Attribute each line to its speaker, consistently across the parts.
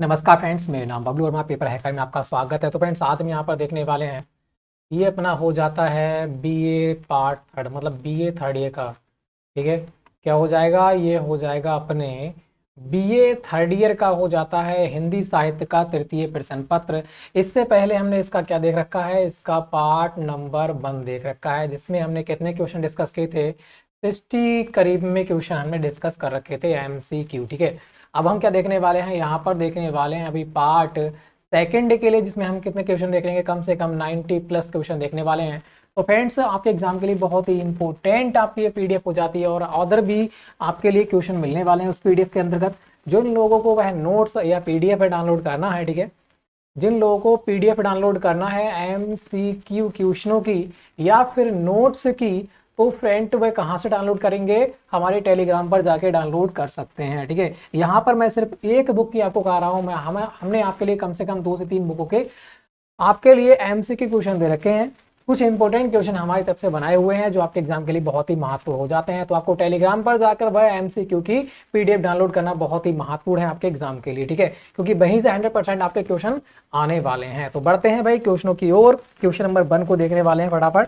Speaker 1: नमस्कार फ्रेंड्स मेरा नाम बबलू वर्मा पेपर हैकर में आपका स्वागत है तो फ्रेंड्स आज हम यहाँ पर देखने वाले हैं ये अपना हो जाता है बी ए पार्ट थर्ड मतलब बी ए थर्ड ईयर का ठीक है क्या हो जाएगा ये हो जाएगा अपने बी ए थर्ड ईयर का हो जाता है हिंदी साहित्य का तृतीय प्रश्न पत्र इससे पहले हमने इसका क्या देख रखा है इसका पार्ट नंबर वन देख रखा है जिसमें हमने कितने क्वेश्चन डिस्कस किए थे सिक्सटी करीब में क्वेश्चन हमने डिस्कस कर रखे थे एम सी क्यू ठीक है अब हम क्या देखने वाले हैं यहाँ पर देखने वाले हैं अभी पार्ट सेकेंड के लिए जिसमें हम कितने क्वेश्चन देख लेंगे कम से कम 90 प्लस क्वेश्चन देखने वाले हैं तो फ्रेंड्स आपके एग्जाम के लिए बहुत ही इंपॉर्टेंट आपकी ये पीडीएफ हो जाती है और अदर भी आपके लिए क्वेश्चन मिलने वाले हैं उस पीडीएफ के अंतर्गत जिन लोगों को वह नोट्स या पीडीएफ डाउनलोड करना है ठीक है जिन लोगों को पीडीएफ डाउनलोड करना है एम सी क्यू क्वेश्चनों की या फिर नोट्स की तो फ्रेंड वह वे कहाँ से डाउनलोड करेंगे हमारे टेलीग्राम पर जाके डाउनलोड कर सकते हैं ठीक है यहाँ पर मैं सिर्फ एक बुक की आपको कह रहा हूँ मैं हम हमने आपके लिए कम से कम दो से तीन बुकों के आपके लिए एम के क्वेश्चन दे रखे हैं कुछ इंपॉर्टेंट क्वेश्चन हमारी तरफ से बनाए हुए हैं जो आपके एग्जाम के लिए बहुत ही महत्वपूर्ण हो जाते हैं तो आपको टेलीग्राम पर जाकर वह क्यू की पीडीएफ डाउनलोड करना बहुत ही महत्वपूर्ण है आपके एग्जाम के लिए ठीक है क्योंकि वहीं से 100 परसेंट आपके क्वेश्चन आने वाले हैं तो बढ़ते हैं भाई क्वेश्चनों की ओर क्वेश्चन नंबर वन को देखने वाले हैं फटाफट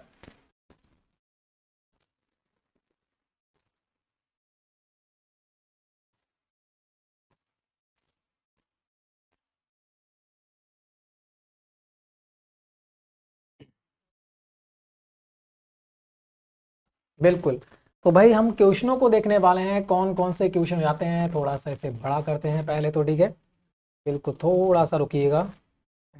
Speaker 1: बिल्कुल तो भाई हम क्वेश्चनों को देखने वाले हैं कौन कौन से क्वेश्चन आते हैं थोड़ा सा इसे बड़ा करते हैं पहले तो ठीक है बिल्कुल थोड़ा सा रुकिएगा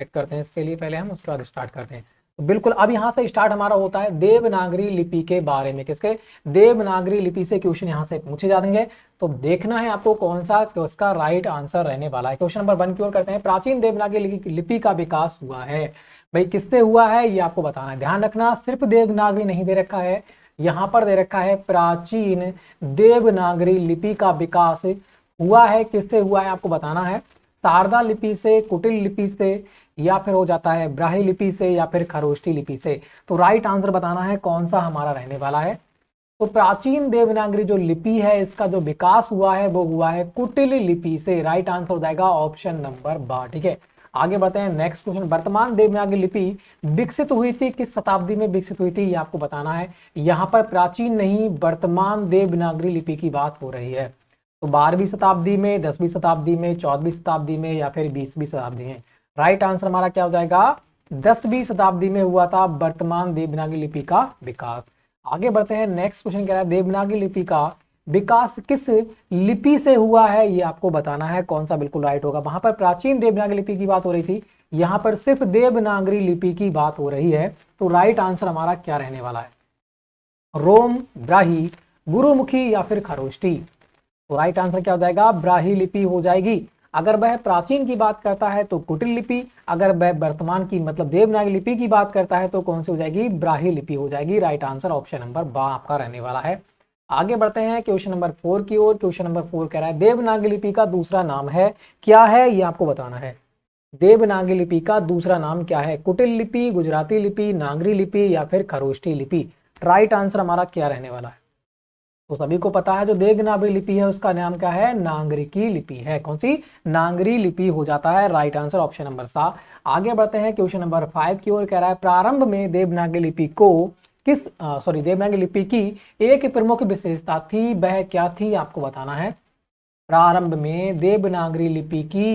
Speaker 1: एड करते हैं इसके लिए पहले हम उसके बाद स्टार्ट करते हैं तो बिल्कुल अब यहाँ से स्टार्ट हमारा होता है देवनागरी लिपि के बारे में किसके देवनागरी लिपि से क्वेश्चन यहाँ से पूछे जाएंगे तो देखना है आपको कौन सा उसका राइट आंसर रहने वाला है क्वेश्चन नंबर वन की ओर करते हैं प्राचीन देवनागरी लिपि का विकास हुआ है भाई किससे हुआ है ये आपको बताना है ध्यान रखना सिर्फ देवनागरी नहीं दे रखा है यहाँ पर दे रखा है प्राचीन देवनागरी लिपि का विकास हुआ है किससे हुआ है आपको बताना है शारदा लिपि से कुटिल लिपि से या फिर हो जाता है ब्राही लिपि से या फिर खरोष्टी लिपि से तो राइट आंसर बताना है कौन सा हमारा रहने वाला है तो प्राचीन देवनागरी जो लिपि है इसका जो विकास हुआ है वो हुआ है कुटिल लिपि से राइट आंसर हो जाएगा ऑप्शन नंबर बा ठीक है आगे बढ़ते हैं नेक्स्ट क्वेश्चन वर्तमान देव लिपि विकसित हुई थी किस शताब्दी में विकसित हुई थी ये आपको बताना है यहाँ पर प्राचीन नहीं वर्तमान देवनागरी लिपि की बात हो रही है तो बारहवीं शताब्दी में दसवीं शताब्दी में चौदहवीं शताब्दी में या फिर बीसवीं शताब्दी में राइट आंसर हमारा क्या हो जाएगा दसवीं शताब्दी में हुआ था वर्तमान देवनागरी लिपि का विकास आगे बढ़ते हैं नेक्स्ट क्वेश्चन क्या है देवनागरी लिपि का विकास किस लिपि से हुआ है ये आपको बताना है कौन सा बिल्कुल राइट होगा वहां पर प्राचीन देवनागरी लिपि की बात हो रही थी यहां पर सिर्फ देवनागरी लिपि की बात हो रही है तो राइट आंसर हमारा क्या रहने वाला है रोम ब्राही गुरुमुखी या फिर खरोष्टी तो राइट आंसर क्या हो जाएगा ब्राही लिपि हो जाएगी अगर वह प्राचीन की बात करता है तो कुटिल लिपि अगर वह वर्तमान की मतलब देवनागरी लिपि की बात करता है तो कौन सी हो जाएगी ब्राही लिपि हो जाएगी राइट आंसर ऑप्शन नंबर बा आपका रहने वाला है आगे बढ़ते हैं क्वेश्चन नंबर फोर की ओर क्वेश्चन नंबर फोर कह रहा है देवनागरी लिपि का दूसरा नाम है क्या है ये आपको बताना है देवनागरी लिपि का दूसरा नाम क्या है कुटिल लिपि गुजराती लिपि नागरी लिपि या फिर खरोष्टी लिपि राइट आंसर हमारा क्या रहने वाला है तो सभी को पता है जो देवनागरी लिपि है उसका नाम क्या है नांगरी की लिपि है कौन सी नांगरी लिपि हो जाता है राइट आंसर ऑप्शन नंबर सा आगे बढ़ते हैं क्वेश्चन नंबर फाइव की ओर कह रहा है प्रारंभ में देवनागरी लिपि को किस सॉरी देवनागरी लिपि की एक प्रमुख विशेषता थी वह क्या थी आपको बताना है प्रारंभ में देवनागरी लिपि की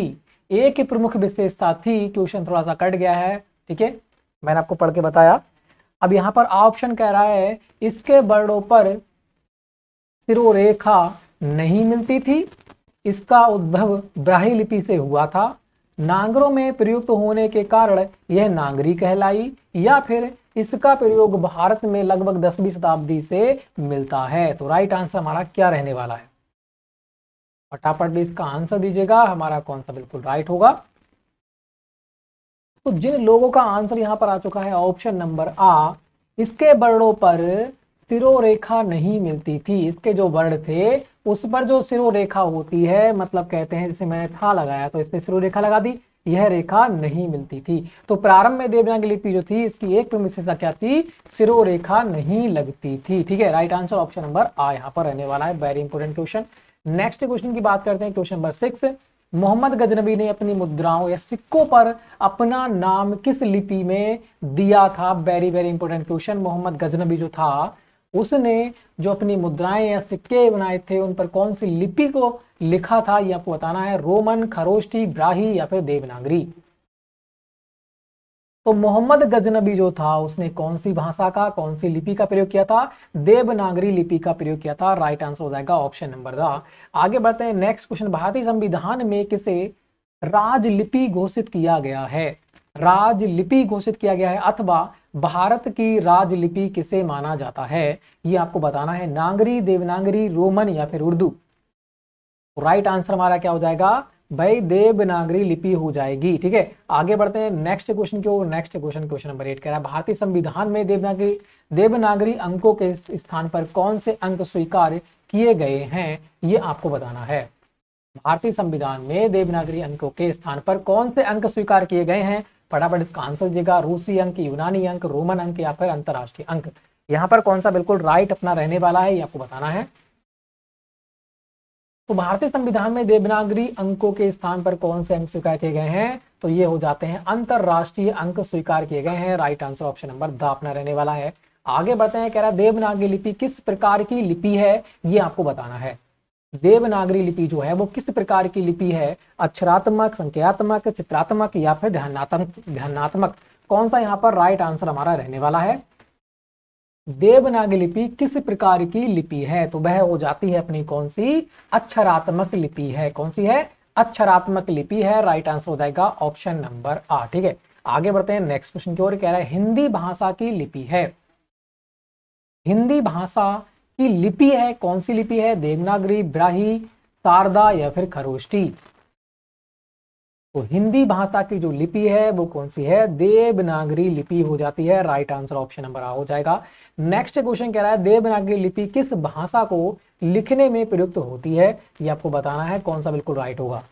Speaker 1: एक प्रमुख विशेषता थी क्वेश्चन थोड़ा सा कट गया है ठीक है मैंने आपको पढ़ के बताया अब यहां पर ऑप्शन कह रहा है इसके वर्णों पर सिरोरेखा नहीं मिलती थी इसका उद्भव ब्राही लिपि से हुआ था नांगरों में प्रयुक्त होने के कारण यह नांगरी कहलाई या फिर इसका प्रयोग भारत में लगभग दसवीं शताब्दी से मिलता है तो राइट आंसर हमारा क्या रहने वाला है फटाफट भी इसका आंसर दीजिएगा हमारा कौन सा बिल्कुल राइट होगा तो जिन लोगों का आंसर यहां पर आ चुका है ऑप्शन नंबर आ इसके वर्णों पर सिरो रेखा नहीं मिलती थी इसके जो वर्ण थे उस पर जो सिरो रेखा होती है मतलब कहते हैं जैसे मैंने था लगाया तो इस पर सिरो रेखा लगा दी यह रेखा नहीं मिलती थी तो प्रारंभ में देवयांग लिपि जो थी इसकी एक प्रमुख विशेषता क्या थी सिरो रेखा नहीं लगती थी ठीक है राइट आंसर ऑप्शन नंबर आ यहां पर रहने वाला है very important question next question की बात करते हैं question number six Mohammad Ghaznavi ने अपनी मुद्राओं या सिक्कों पर अपना नाम किस लिपि में दिया था very very important question Mohammad Ghaznavi जो था उसने जो अपनी मुद्राएं या सिक्के बनाए थे उन पर कौन सी लिपि को लिखा था यह आपको बताना है रोमन खरोष्टी ब्राही या फिर देवनागरी तो मोहम्मद गजनबी जो था उसने कौन सी भाषा का कौन सी लिपि का प्रयोग किया था देवनागरी लिपि का प्रयोग किया था राइट आंसर हो जाएगा ऑप्शन नंबर द आगे बढ़ते हैं नेक्स्ट क्वेश्चन भारतीय संविधान में किसे राजलिपि घोषित किया गया है राजलिपि घोषित किया गया है अथवा भारत की राजलिपि किसे माना जाता है ये आपको बताना है नागरी देवनागरी रोमन या फिर उर्दू राइट आंसर हमारा क्या हो जाएगा भाई देवनागरी लिपि हो जाएगी ठीक है आगे बढ़ते हैं नेक्स्ट क्वेश्चन की ओर next question question number eight कह रहा है भारतीय संविधान में देवनागरी देवनागरी अंकों के स्थान पर कौन से अंक स्वीकार किए गए हैं ये आपको बताना है भारतीय संविधान में देवनागरी अंकों के स्थान पर कौन से अंक स्वीकार किए गए हैं फटाफट इसका आंसर दीजिएगा रूसी अंक यूनानी अंक रोमन अंक या फिर अंतर्राष्ट्रीय अंक यहाँ पर कौन सा बिल्कुल राइट अपना रहने वाला है ये आपको बताना है तो भारतीय संविधान में देवनागरी अंकों के स्थान पर कौन से अंक स्वीकार किए गए हैं तो ये हो जाते हैं अंतरराष्ट्रीय अंक स्वीकार किए गए हैं right answer option number D अपना रहने वाला है आगे बढ़ते हैं कह रहा है देवनागरी लिपि किस प्रकार की लिपि है ये आपको बताना है देवनागरी लिपि जो है वो किस प्रकार की लिपि है अक्षरात्मक संख्यात्मक चित्रात्मक या फिर ध्यानात्मक ध्यानात्मक कौन सा यहाँ पर राइट आंसर हमारा रहने वाला है देवनागरी लिपि किस प्रकार की लिपि है तो वह हो जाती है अपनी कौन सी अक्षरात्मक लिपि है कौन सी है अक्षरात्मक लिपि है राइट आंसर हो जाएगा ऑप्शन नंबर आ ठीक है आगे बढ़ते हैं नेक्स्ट क्वेश्चन की ओर कह रहा है हिंदी भाषा की लिपि है हिंदी भाषा की लिपि है कौन सी लिपि है देवनागरी ब्राही शारदा या फिर खरोष्टी तो हिंदी भाषा की जो लिपि है वो कौन सी है देवनागरी लिपि हो जाती है राइट आंसर ऑप्शन नंबर आ हो जाएगा नेक्स्ट क्वेश्चन कह रहा है देवनागरी लिपि किस भाषा को लिखने में प्रयुक्त होती है ये आपको बताना है कौन सा बिल्कुल राइट होगा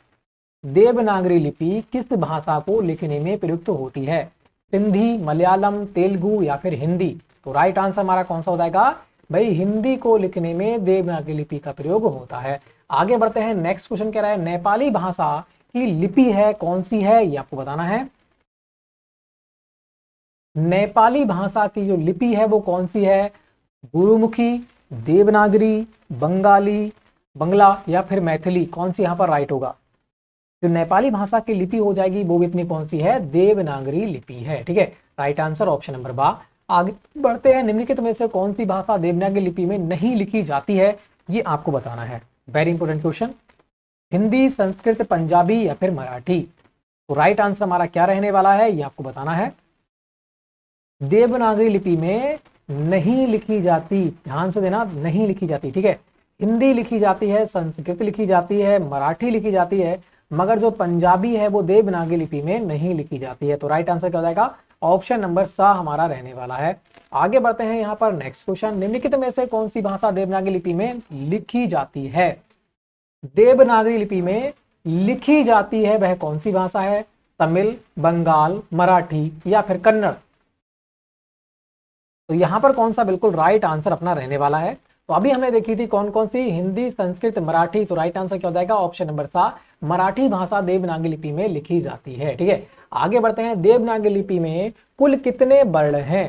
Speaker 1: देवनागरी लिपि किस भाषा को लिखने में प्रयुक्त होती है सिंधी मलयालम तेलुगु या फिर हिंदी तो राइट आंसर हमारा कौन सा हो जाएगा भाई हिंदी को लिखने में देवनागरी लिपि का प्रयोग होता है आगे बढ़ते हैं नेक्स्ट क्वेश्चन कह रहा है नेपाली भाषा की लिपि है कौन सी है ये आपको बताना है नेपाली भाषा की जो लिपि है वो कौन सी है गुरुमुखी देवनागरी बंगाली बंगला या फिर मैथिली कौन सी यहां पर राइट होगा जो नेपाली भाषा की लिपि हो जाएगी वो भी अपनी कौन सी है देवनागरी लिपि है ठीक है right answer option number B आगे बढ़ते हैं निम्नलिखित में से कौन सी भाषा देवनागरी लिपि में नहीं लिखी जाती है ये आपको बताना है very important question Hindi Sanskrit Punjabi या फिर मराठी तो राइट आंसर हमारा क्या रहने वाला है ये आपको बताना है देवनागरी लिपि में नहीं लिखी जाती ध्यान से देना नहीं लिखी जाती ठीक है हिंदी लिखी जाती है संस्कृत लिखी जाती है मराठी लिखी जाती है मगर जो पंजाबी है वो देवनागरी लिपि में नहीं लिखी जाती है तो राइट आंसर क्या हो जाएगा ऑप्शन नंबर सा हमारा रहने वाला है आगे बढ़ते हैं यहाँ पर नेक्स्ट क्वेश्चन निम्नलिखित में से कौन सी भाषा देवनागरी लिपि में लिखी जाती है देवनागरी लिपि में लिखी जाती है वह कौन सी भाषा है तमिल बंगाल मराठी या फिर कन्नड़ तो यहां पर कौन सा बिल्कुल राइट आंसर अपना रहने वाला है तो अभी हमने देखी थी कौन कौन सी हिंदी संस्कृत मराठी तो राइट आंसर क्या हो जाएगा ऑप्शन नंबर सात मराठी भाषा देवनागरी लिपि में लिखी जाती है ठीक है आगे बढ़ते हैं देवनागरी लिपि में कुल कितने वर्ण हैं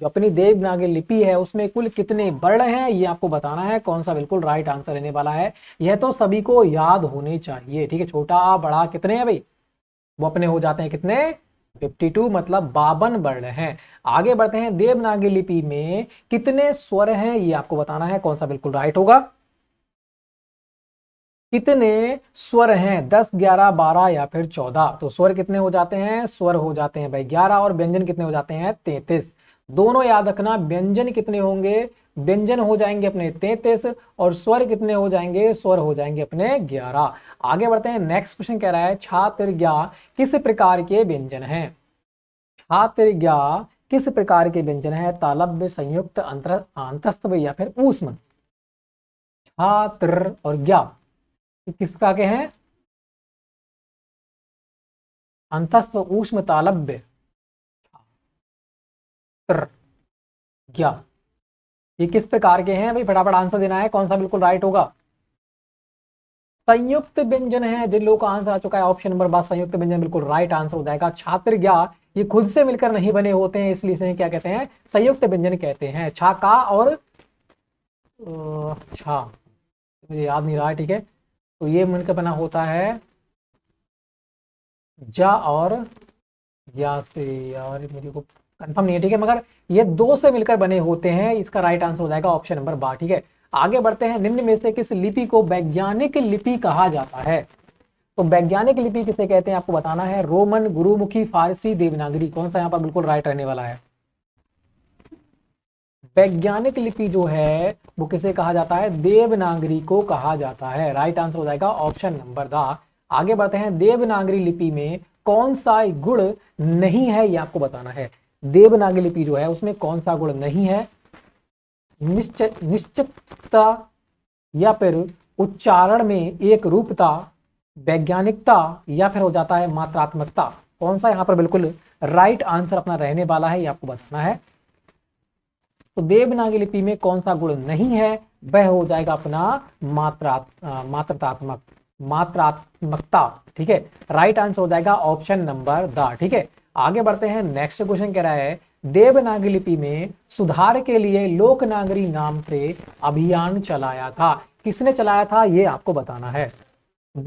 Speaker 1: जो अपनी देवनागरी लिपि है उसमें कुल कितने वर्ण हैं ये आपको बताना है कौन सा बिल्कुल राइट आंसर रहने वाला है यह तो सभी को याद होने चाहिए ठीक है छोटा बड़ा कितने हैं भाई वो अपने हो जाते हैं कितने 52 मतलब बावन वर्ण हैं आगे बढ़ते हैं देवनागरी लिपि में कितने स्वर हैं ये आपको बताना है कौन सा बिल्कुल राइट होगा कितने स्वर हैं दस ग्यारह बारह या फिर चौदह तो स्वर कितने हो जाते हैं स्वर हो जाते हैं भाई ग्यारह और व्यंजन कितने हो जाते हैं तैतीस दोनों याद रखना व्यंजन कितने होंगे व्यंजन हो जाएंगे अपने तैतीस और स्वर कितने हो जाएंगे स्वर हो जाएंगे अपने ग्यारह आगे बढ़ते हैं नेक्स्ट क्वेश्चन कह रहा है छात्रिज्ञा किस प्रकार के व्यंजन है छात्रिज्ञा किस प्रकार के व्यंजन है तालब्य संयुक्त अंतर अंतस्तव या फिर ऊष्म छात्र और ज्ञा किस प्रकार के हैं अंतस्त ऊष्म तालब्य ये किस प्रकार के हैं भाई फटाफट आंसर देना है कौन सा बिल्कुल राइट होगा संयुक्त व्यंजन है जिन लोगों का आंसर आ चुका है ऑप्शन नंबर बात संयुक्त व्यंजन बिल्कुल राइट आंसर हो जाएगा छात्र या ये खुद से मिलकर नहीं बने होते हैं इसलिए इसे क्या कहते हैं संयुक्त व्यंजन कहते हैं छा का और छा मुझे याद नहीं रहा ठीक है तो ये मिलकर बना होता है जा और या से यार मुझे को कंफर्म नहीं है ठीक है मगर ये दो से मिलकर बने होते हैं इसका राइट आंसर हो जाएगा ऑप्शन नंबर बार ठीक है आगे बढ़ते हैं निम्न में से किस लिपि को वैज्ञानिक लिपि कहा जाता है तो वैज्ञानिक लिपि किसे कहते हैं आपको बताना है रोमन गुरुमुखी फारसी देवनागरी कौन सा यहाँ पर बिल्कुल राइट रहने वाला है वैज्ञानिक लिपि जो है वो किसे कहा जाता है देवनागरी को कहा जाता है राइट आंसर हो जाएगा ऑप्शन नंबर द आगे बढ़ते हैं देवनागरी लिपि में कौन सा गुण नहीं है ये आपको बताना है देवनागरी लिपि जो है उसमें कौन सा गुण नहीं है निश्चितता या फिर उच्चारण में एक रूपता वैज्ञानिकता या फिर हो जाता है मात्रात्मकता कौन सा यहां पर बिल्कुल राइट आंसर अपना रहने वाला है ये आपको बताना है तो देवनागरी लिपि में कौन सा गुण नहीं है वह हो जाएगा अपना मात्रा मात्रात्मक मात्रात्मकता ठीक है राइट आंसर हो जाएगा ऑप्शन नंबर द ठीक है आगे बढ़ते हैं नेक्स्ट क्वेश्चन कह रहा है देवनागरी लिपि में सुधार के लिए लोकनागरी नाम से अभियान चलाया था किसने चलाया था यह आपको बताना है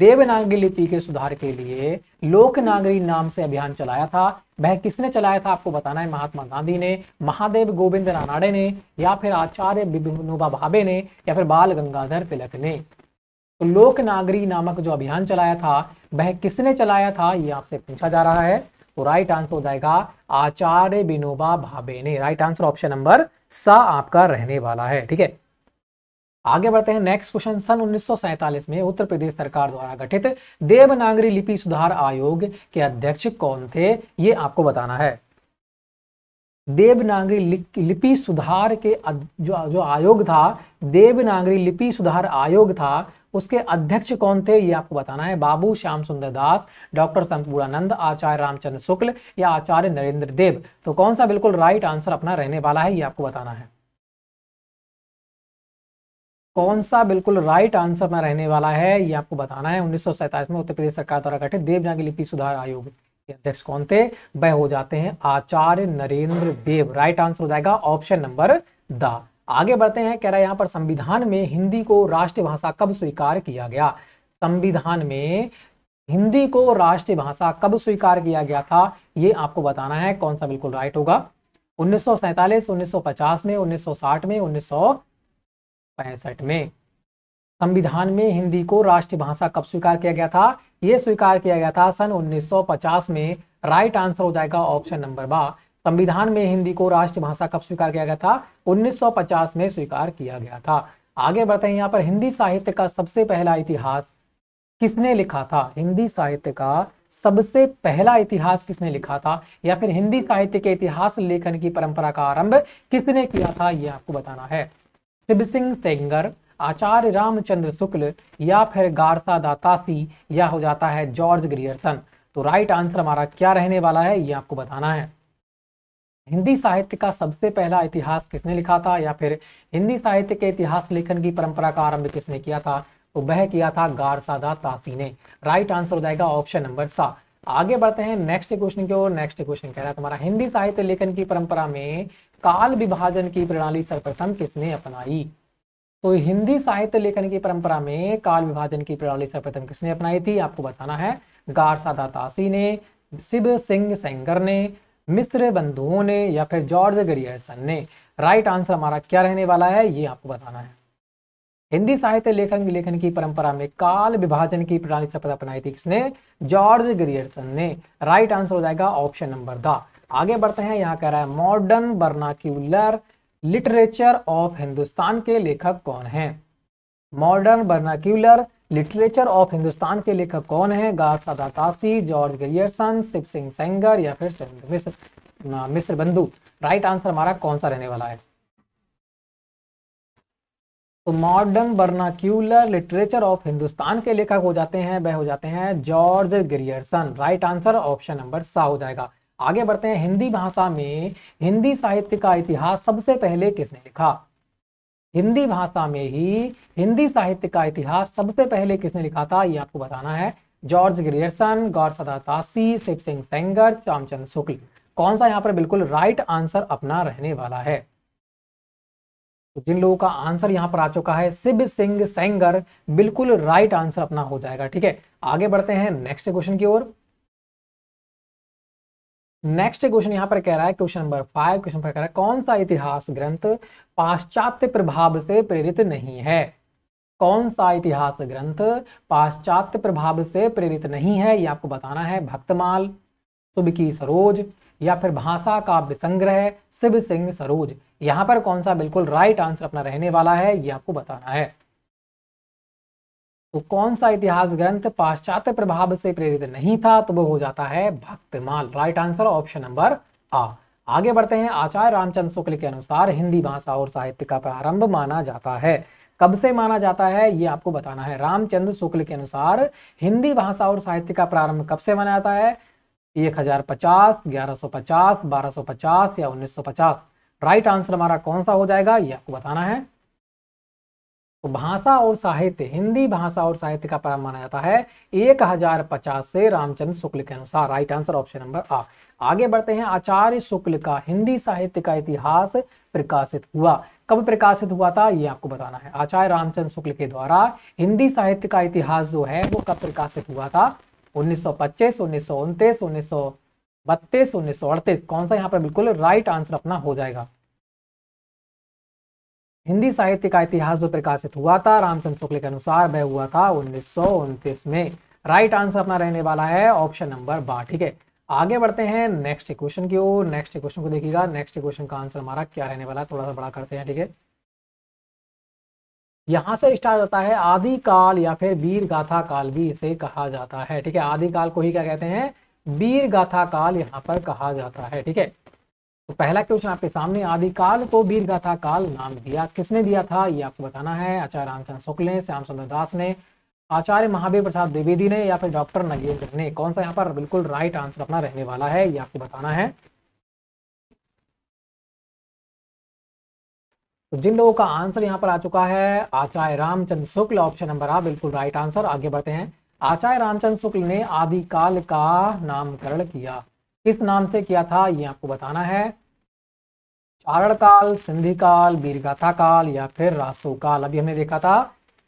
Speaker 1: देवनागरी लिपि के सुधार के लिए लोकनागरी नाम से अभियान चलाया था वह किसने चलाया था आपको बताना है महात्मा गांधी ने महादेव गोविंद रानाडे ने या फिर आचार्य विनोबा भावे ने या फिर बाल गंगाधर तिलक ने तो लोकनागरी नामक जो अभियान चलाया था वह किसने चलाया था यह आपसे पूछा जा रहा है तो राइट आंसर हो जाएगा आचार्य विनोबा भावे ने राइट आंसर ऑप्शन नंबर सा आपका रहने वाला है ठीक है आगे बढ़ते हैं नेक्स्ट क्वेश्चन सन उन्नीस में उत्तर प्रदेश सरकार द्वारा गठित देवनागरी लिपि सुधार आयोग के अध्यक्ष कौन थे ये आपको बताना है देवनागरी लिपि सुधार के जो जो आयोग था देवनागरी लिपि सुधार आयोग था उसके अध्यक्ष कौन थे ये आपको बताना है बाबू श्याम सुंदर दास डॉक्टर संपूर्णानंद आचार्य रामचंद्र शुक्ल या आचार्य नरेंद्र देव तो कौन सा बिल्कुल राइट आंसर अपना रहने वाला है ये आपको बताना है कौन सा बिल्कुल राइट आंसर में रहने वाला है ये आपको बताना है उन्नीस में उत्तर प्रदेश सरकार द्वारा गठित देवनागरी लिपि सुधार आयोग के अध्यक्ष कौन थे वह हो जाते हैं आचार्य नरेंद्र देव राइट आंसर हो जाएगा ऑप्शन नंबर द आगे बढ़ते हैं कह रहा है यहां पर संविधान में हिंदी को राष्ट्रीय भाषा कब स्वीकार किया गया संविधान में हिंदी को राष्ट्रीय भाषा कब स्वीकार किया गया था यह आपको बताना है कौन सा बिल्कुल राइट होगा 1947, 1950 में 1960 में उन्नीस में संविधान में हिंदी को राष्ट्रीय भाषा कब स्वीकार किया गया था यह स्वीकार किया गया था सन 1950 में राइट आंसर हो जाएगा ऑप्शन नंबर बा संविधान में हिंदी को राष्ट्रभाषा कब स्वीकार किया गया था 1950 में स्वीकार किया गया था आगे बढ़ते हैं यहाँ पर हिंदी साहित्य का सबसे पहला इतिहास किसने लिखा था हिंदी साहित्य का सबसे पहला इतिहास किसने लिखा था या फिर हिंदी साहित्य के इतिहास लेखन की परंपरा का आरंभ किसने किया था यह आपको बताना है शिव सिंह सेंगर आचार्य रामचंद्र शुक्ल या फिर गारसा दातासी या हो जाता है जॉर्ज ग्रियर्सन तो राइट आंसर हमारा क्या रहने वाला है ये आपको बताना है हिंदी साहित्य का सबसे पहला इतिहास किसने लिखा था या फिर हिंदी साहित्य के इतिहास लेखन की परंपरा का आरंभ किसने किया था तो वह किया था गारसादा तासी ने राइट आंसर हो जाएगा ऑप्शन नंबर सा आगे बढ़ते हैं नेक्स्ट क्वेश्चन की ओर नेक्स्ट क्वेश्चन कह रहा है तुम्हारा हिंदी साहित्य लेखन की परंपरा में काल विभाजन की प्रणाली सर्वप्रथम किसने अपनाई तो हिंदी साहित्य लेखन की परंपरा में काल विभाजन की प्रणाली सर्वप्रथम किसने अपनाई थी आपको बताना है गारसादा तासी ने शिव सिंह सेंगर ने मिस्र बंधुओं ने या फिर जॉर्ज ग्रियर्सन ने राइट आंसर हमारा क्या रहने वाला है ये आपको बताना है हिंदी साहित्य लेखन लेखन की परंपरा में काल विभाजन की प्रणाली शपथ अपनाई थी किसने जॉर्ज ग्रियर्सन ने राइट आंसर हो जाएगा ऑप्शन नंबर द आगे बढ़ते हैं यहाँ कह रहा है modern vernacular literature of Hindustan के लेखक कौन है modern vernacular literature of Hindustan के लेखक कौन है Garcin de Tassy George Grierson Shiv Singh Sengar या फिर मिस्र मिस्र बंधु राइट आंसर हमारा कौन सा रहने वाला है तो modern vernacular literature of Hindustan के लेखक हो जाते हैं वह हो जाते हैं George Grierson right answer option number C हो जाएगा आगे बढ़ते हैं हिंदी भाषा में हिंदी साहित्य का इतिहास सबसे पहले किसने लिखा हिंदी भाषा में ही हिंदी साहित्य का इतिहास सबसे पहले किसने लिखा था ये आपको बताना है जॉर्ज ग्रियर्सन गौर सदा तासी शिव सिंह सेंगर चामचंद शुक्ल कौन सा यहाँ पर बिल्कुल राइट आंसर अपना रहने वाला है तो जिन लोगों का आंसर यहाँ पर आ चुका है शिव सिंह सेंगर बिल्कुल राइट आंसर अपना हो जाएगा ठीक है आगे बढ़ते हैं नेक्स्ट क्वेश्चन की ओर नेक्स्ट क्वेश्चन यहाँ पर कह रहा है क्वेश्चन नंबर फाइव क्वेश्चन पर कह रहा है कौन सा इतिहास ग्रंथ पाश्चात्य प्रभाव से प्रेरित नहीं है कौन सा इतिहास ग्रंथ पाश्चात्य प्रभाव से प्रेरित नहीं है यह आपको बताना है भक्तमाल शुभ की सरोज या फिर भाषा का विसंग्रह शिव सिंह सरोज यहां पर कौन सा बिल्कुल राइट आंसर अपना रहने वाला है यह आपको बताना है तो कौन सा इतिहास ग्रंथ पाश्चात्य प्रभाव से प्रेरित नहीं था तो वो हो जाता है Bhaktamal right answer option number आ आगे बढ़ते हैं आचार्य रामचंद्र शुक्ल के अनुसार हिंदी भाषा और साहित्य का प्रारंभ माना जाता है कब से माना जाता है ये आपको बताना है रामचंद्र शुक्ल के अनुसार हिंदी भाषा और साहित्य का प्रारंभ कब से माना जाता है एक हजार पचास ग्यारह सौ पचास बारह सौ पचास या उन्नीस सौ पचास राइट आंसर हमारा कौन सा हो जाएगा ये आपको बताना है तो भाषा और साहित्य हिंदी भाषा और साहित्य का प्रारंभ माना जाता है एक हजार पचास से रामचंद्र शुक्ल के अनुसार राइट आंसर ऑप्शन नंबर आ आगे बढ़ते हैं आचार्य शुक्ल का हिंदी साहित्य का इतिहास प्रकाशित हुआ कब प्रकाशित हुआ था यह आपको बताना है आचार्य रामचंद्र शुक्ल के द्वारा हिंदी साहित्य का इतिहास जो है वो कब प्रकाशित हुआ था बत्तीस उन्नीस सौ अड़तीस कौन सा यहाँ पर बिल्कुल राइट आंसर अपना हो जाएगा हिंदी साहित्य का इतिहास जो प्रकाशित हुआ था रामचंद्र शुक्ल के अनुसार वह हुआ था उन्नीस में राइट आंसर अपना रहने वाला है ऑप्शन नंबर बा ठीक है आगे बढ़ते हैं नेक्स्ट क्वेश्चन की ओर नेक्स्ट क्वेश्चन को देखिएगा नेक्स्ट क्वेश्चन का आंसर हमारा क्या रहने वाला है थोड़ा सा बड़ा करते हैं ठीक है यहां से स्टार्ट होता है आदिकाल या फिर वीर गाथा काल भी इसे कहा जाता है ठीक है आदिकाल को ही क्या कहते हैं वीर गाथा काल यहां पर कहा जाता है ठीक है तो पहला क्वेश्चन आपके सामने आदिकाल को वीर गाथा काल नाम दिया किसने दिया था ये आपको बताना है आचार्य रामचंद्र शुक्ल ने श्याम सुंदर दास ने आचार्य महावीर प्रसाद द्विवेदी ने या फिर डॉक्टर नगेंद्र ने कौन सा यहाँ पर बिल्कुल राइट आंसर अपना रहने वाला है ये आपको बताना है तो जिन लोगों का आंसर यहाँ पर आ चुका है आचार्य रामचंद्र शुक्ल ऑप्शन नंबर आ बिल्कुल राइट आंसर आगे बढ़ते हैं आचार्य रामचंद्र शुक्ल ने आदिकाल का नामकरण किया किस नाम से किया था ये आपको बताना है चारण काल संधि काल गाथा काल या फिर रासो काल अभी हमने देखा था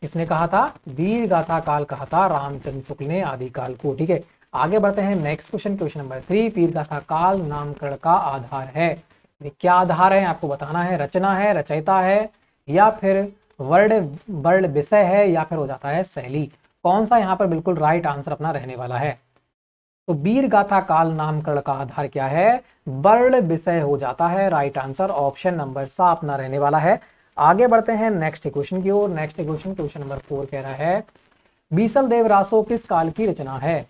Speaker 1: किसने कहा था वीर गाथा काल कहा था रामचंद्र शुक्ल ने आदि काल को ठीक है आगे बढ़ते हैं next question question number three गाथा काल नामकरण का आधार है क्या आधार है आपको बताना है रचना है रचयिता है या फिर वर्ड वर्ड विषय है या फिर हो जाता है शैली कौन सा यहाँ पर बिल्कुल राइट आंसर अपना रहने वाला है तो वीर गाथा काल नामकरण का आधार क्या है वर्ण विषय हो जाता है राइट आंसर ऑप्शन नंबर सात अपना रहने वाला है आगे बढ़ते हैं नेक्स्ट क्वेश्चन की ओर next question question number four कह रहा है बीसल देव रासो किस काल की रचना है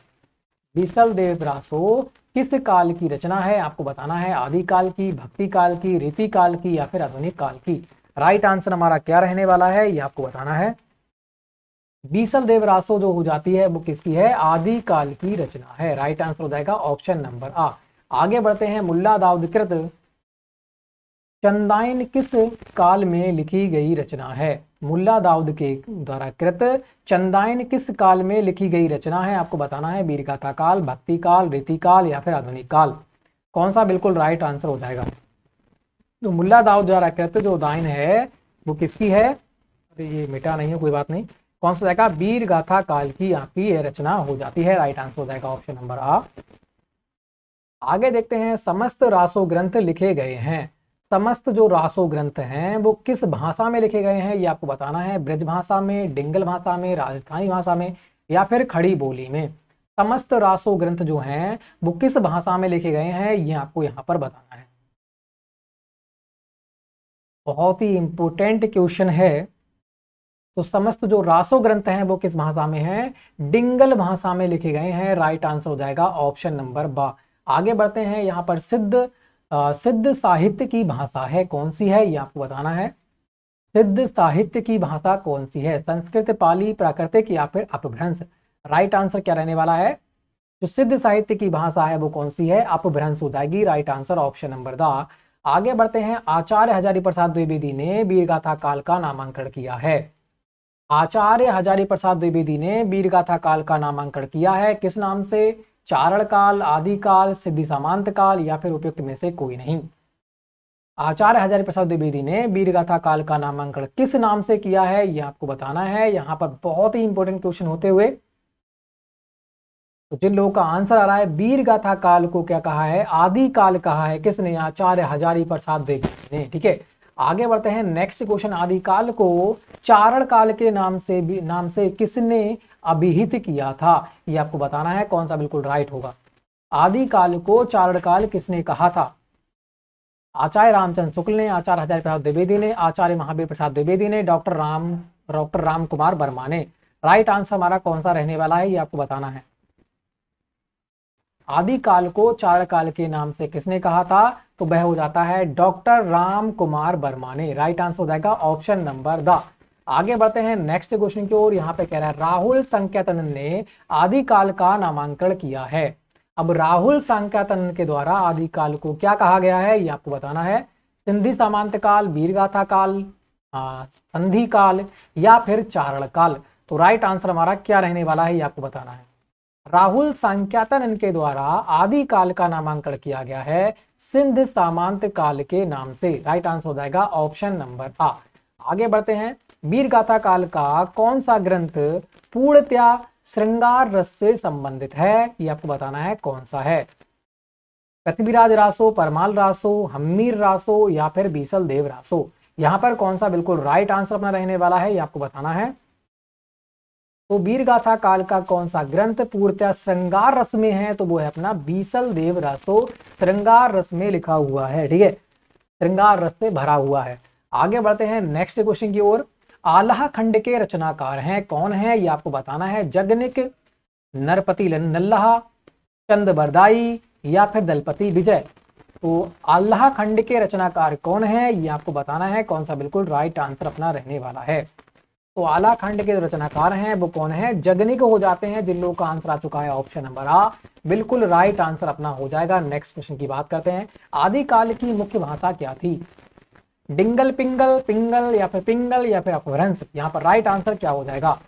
Speaker 1: बीसल देव रासो किस काल की रचना है आपको बताना है आदि काल की भक्ति काल की रीति काल की या फिर आधुनिक काल की राइट आंसर हमारा क्या रहने वाला है ये आपको बताना है बीसल देवरासो जो हो जाती है वो किसकी है आदिकाल की रचना है राइट आंसर हो जाएगा ऑप्शन नंबर आ आगे बढ़ते हैं मुल्ला दाऊदकृत चंदाइन किस काल में लिखी गई रचना है मुल्ला दाऊद के द्वारा कृत चंदाइन किस काल में लिखी गई रचना है आपको बताना है वीरगाथा काल भक्ति काल रीति काल या फिर आधुनिक काल कौन सा बिल्कुल राइट आंसर हो जाएगा तो मुल्ला दाऊद द्वारा कृत जो दाइन है वो किसकी है अरे ये मिटा नहीं है कोई बात नहीं कौन सा जाएगा वीर गाथा काल की आपकी यह रचना हो जाती है राइट आंसर हो जाएगा ऑप्शन नंबर आ आगे देखते हैं समस्त रासो ग्रंथ लिखे गए हैं समस्त जो रासो ग्रंथ हैं वो किस भाषा में लिखे गए हैं ये आपको बताना है ब्रज भाषा में डिंगल भाषा में राजस्थानी भाषा में या फिर खड़ी बोली में समस्त रासो ग्रंथ जो हैं वो किस भाषा में लिखे गए हैं ये आपको यहाँ पर बताना है बहुत ही इंपॉर्टेंट क्वेश्चन है तो समस्त जो रासो ग्रंथ हैं वो किस भाषा में हैं डिंगल भाषा में लिखे गए हैं राइट आंसर हो जाएगा ऑप्शन नंबर बा आगे बढ़ते हैं यहाँ पर सिद्ध आ, सिद्ध साहित्य की भाषा है कौन सी है ये आपको बताना है सिद्ध साहित्य की भाषा कौन सी है संस्कृत पाली प्राकृतिक या फिर अपभ्रंश राइट आंसर क्या रहने वाला है जो सिद्ध साहित्य की भाषा है वो कौन सी है अपभ्रंश हो जाएगी राइट आंसर ऑप्शन नंबर दा आगे बढ़ते हैं आचार्य हजारी प्रसाद द्विवेदी ने वीरगाथा काल का नामांकन किया है आचार्य हजारी प्रसाद द्विवेदी ने वीरगाथा काल का नामांकन किया है किस नाम से चारण काल आदि काल सिद्धि सामांत काल या फिर उपयुक्त में से कोई नहीं आचार्य हजारी प्रसाद द्विवेदी ने वीरगाथा काल का नामांकन किस नाम से किया है यह आपको बताना है यहां पर बहुत ही इंपॉर्टेंट क्वेश्चन होते हुए तो जिन लोगों का आंसर आ रहा है वीरगाथा काल को क्या कहा है आदि काल कहा है किसने आचार्य हजारी प्रसाद द्विवेदी ने ठीक है आगे बढ़ते हैं नेक्स्ट क्वेश्चन आदिकाल को चारण काल के नाम से भी नाम से किसने अभिहित किया था ये आपको बताना है कौन सा बिल्कुल राइट होगा आदिकाल को चारण काल किसने कहा था आचार्य रामचंद्र शुक्ल ने आचार्य हजारी प्रसाद द्विवेदी ने आचार्य महावीर प्रसाद द्विवेदी ने डॉक्टर राम डॉक्टर राम कुमार वर्मा ने राइट आंसर हमारा कौन सा रहने वाला है ये आपको बताना है आदिकाल को चारण काल के नाम से किसने कहा था तो वह हो जाता है डॉक्टर राम कुमार वर्मा ने राइट आंसर हो जाएगा ऑप्शन नंबर द आगे बढ़ते हैं नेक्स्ट क्वेश्चन की ओर यहाँ पे कह रहा है राहुल संकेतन ने आदिकाल का नामांकन किया है अब राहुल संकेतन के द्वारा आदिकाल को क्या कहा गया है ये आपको बताना है सिंधी सामांत काल वीरगाथा काल संधि काल या फिर चारण काल तो राइट आंसर हमारा क्या रहने वाला है ये आपको बताना है राहुल सांख्यातन इनके द्वारा आदि काल का नामांकन किया गया है सिंध सामांत काल के नाम से राइट आंसर हो जाएगा ऑप्शन नंबर आ आगे बढ़ते हैं वीर गाथा काल का कौन सा ग्रंथ पूर्णत्या श्रृंगार रस से संबंधित है ये आपको बताना है कौन सा है पृथ्वीराज रासो परमाल रासो हमीर रासो या फिर बीसल देव रासो यहां पर कौन सा बिल्कुल राइट आंसर अपना रहने वाला है ये आपको बताना है तो वीरगाथा काल का कौन सा ग्रंथ पूर्णतः श्रृंगार रस में है तो वो है अपना बीसल देव रसो तो श्रृंगार रस में लिखा हुआ है ठीक है श्रृंगार रस से भरा हुआ है आगे बढ़ते हैं नेक्स्ट क्वेश्चन की ओर आलाह खंड के रचनाकार हैं कौन है ये आपको बताना है जगनिक नरपति नल्लाह चंद बरदाई या फिर दलपति विजय तो आल्लाह खंड के रचनाकार कौन है ये आपको बताना है कौन सा बिल्कुल राइट आंसर अपना रहने वाला है तो आला खंड के रचनाकार हैं वो कौन है जगनिक हो जाते हैं जिन लोगों का आंसर आ चुका है ऑप्शन नंबर आ बिल्कुल राइट आंसर अपना हो जाएगा नेक्स्ट क्वेश्चन की बात करते हैं आदिकाल की मुख्य भाषा क्या थी डिंगल पिंगल पिंगल या फिर पिंगल या फिर अपभ्रंश यहाँ पर राइट आंसर क्या हो जाएगा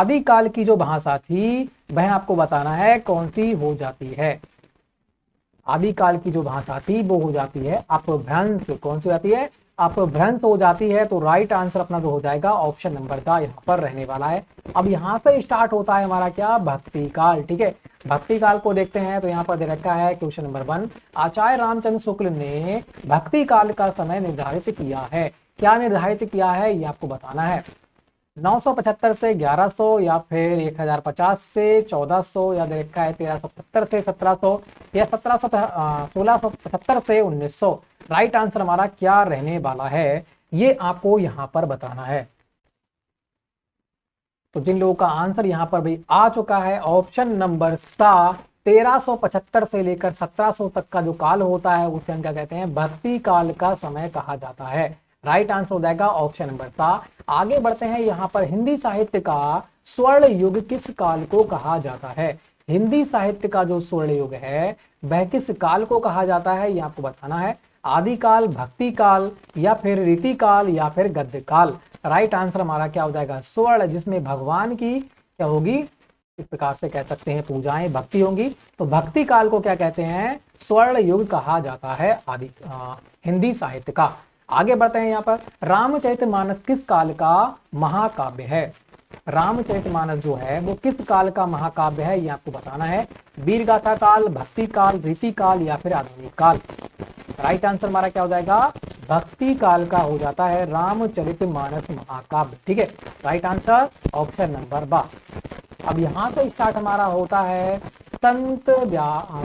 Speaker 1: आदिकाल की जो भाषा थी वह आपको बताना है कौन सी हो जाती है आदिकाल की जो भाषा थी वो हो जाती है अपभ्रंश कौन सी हो जाती है आपको भ्रंश हो जाती है तो राइट आंसर अपना जो हो जाएगा ऑप्शन नंबर का यहाँ पर रहने वाला है अब यहाँ से स्टार्ट होता है हमारा क्या भक्ति काल ठीक है भक्ति काल को देखते हैं तो यहाँ पर दे रखा है question number one Acharya Ramchandra Shukla ने भक्ति काल का समय निर्धारित किया है क्या निर्धारित किया है ये आपको बताना है 975 से 1100 या फिर 1050 से 1400 या दे रखा है 1370 से 1700 या 1700 सोलह से 1900 राइट आंसर हमारा क्या रहने वाला है ये आपको यहाँ पर बताना है तो जिन लोगों का आंसर यहाँ पर भी आ चुका है ऑप्शन नंबर सात 1375 से लेकर 1700 तक का जो काल होता है उसे हम क्या कहते हैं भक्ति काल का समय कहा जाता है राइट आंसर हो जाएगा ऑप्शन नंबर सात आगे बढ़ते हैं यहाँ पर हिंदी साहित्य का स्वर्ण युग किस काल को कहा जाता है हिंदी साहित्य का जो स्वर्ण युग है वह किस काल को कहा जाता है ये आपको बताना है आदिकाल भक्ति काल या फिर रीति काल या फिर गद्य काल राइट आंसर हमारा क्या हो जाएगा स्वर्ण जिसमें भगवान की क्या होगी इस प्रकार से कह सकते हैं पूजाएं भक्ति होंगी तो भक्ति काल को क्या कहते हैं स्वर्ण युग कहा जाता है आदि हिंदी साहित्य का आगे बढ़ते हैं यहाँ पर रामचरित मानस किस काल का महाकाव्य है रामचरितमानस जो है वो किस काल का महाकाव्य है ये आपको बताना है वीर गाथा काल भक्ति काल रीति काल या फिर आधुनिक काल राइट आंसर हमारा क्या हो जाएगा भक्ति काल का हो जाता है रामचरित मानस महाकाव्य ठीक है राइट आंसर ऑप्शन नंबर बा अब यहां से स्टार्ट हमारा होता है संत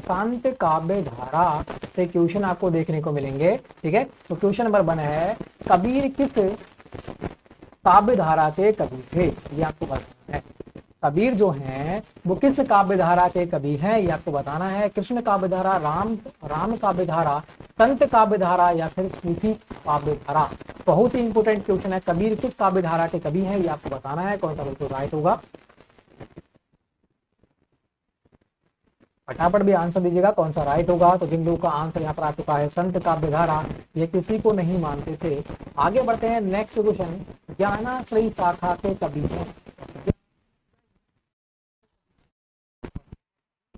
Speaker 1: शांत काव्य धारा से क्वेश्चन आपको देखने को मिलेंगे ठीक है तो क्वेश्चन नंबर वन है कबीर किस काव्य धारा के कवि थे ये आपको बताना है कबीर जो हैं वो किस काव्य धारा के कवि हैं ये आपको बताना है कृष्ण काव्य धारा राम राम काव्य धारा संत काव्य धारा या फिर सूफी काव्य धारा बहुत ही इंपोर्टेंट क्वेश्चन है कबीर किस काव्य धारा के कवि हैं ये आपको बताना है कौन सा बिल्कुल राइट होगा फटाफट भी आंसर दीजिएगा कौन सा राइट होगा तो जिन लोगों का आंसर यहाँ पर आ चुका है संत का बिघारा ये किसी को नहीं मानते थे आगे बढ़ते हैं नेक्स्ट क्वेश्चन ज्ञानाश्रयी शाखा के कवि है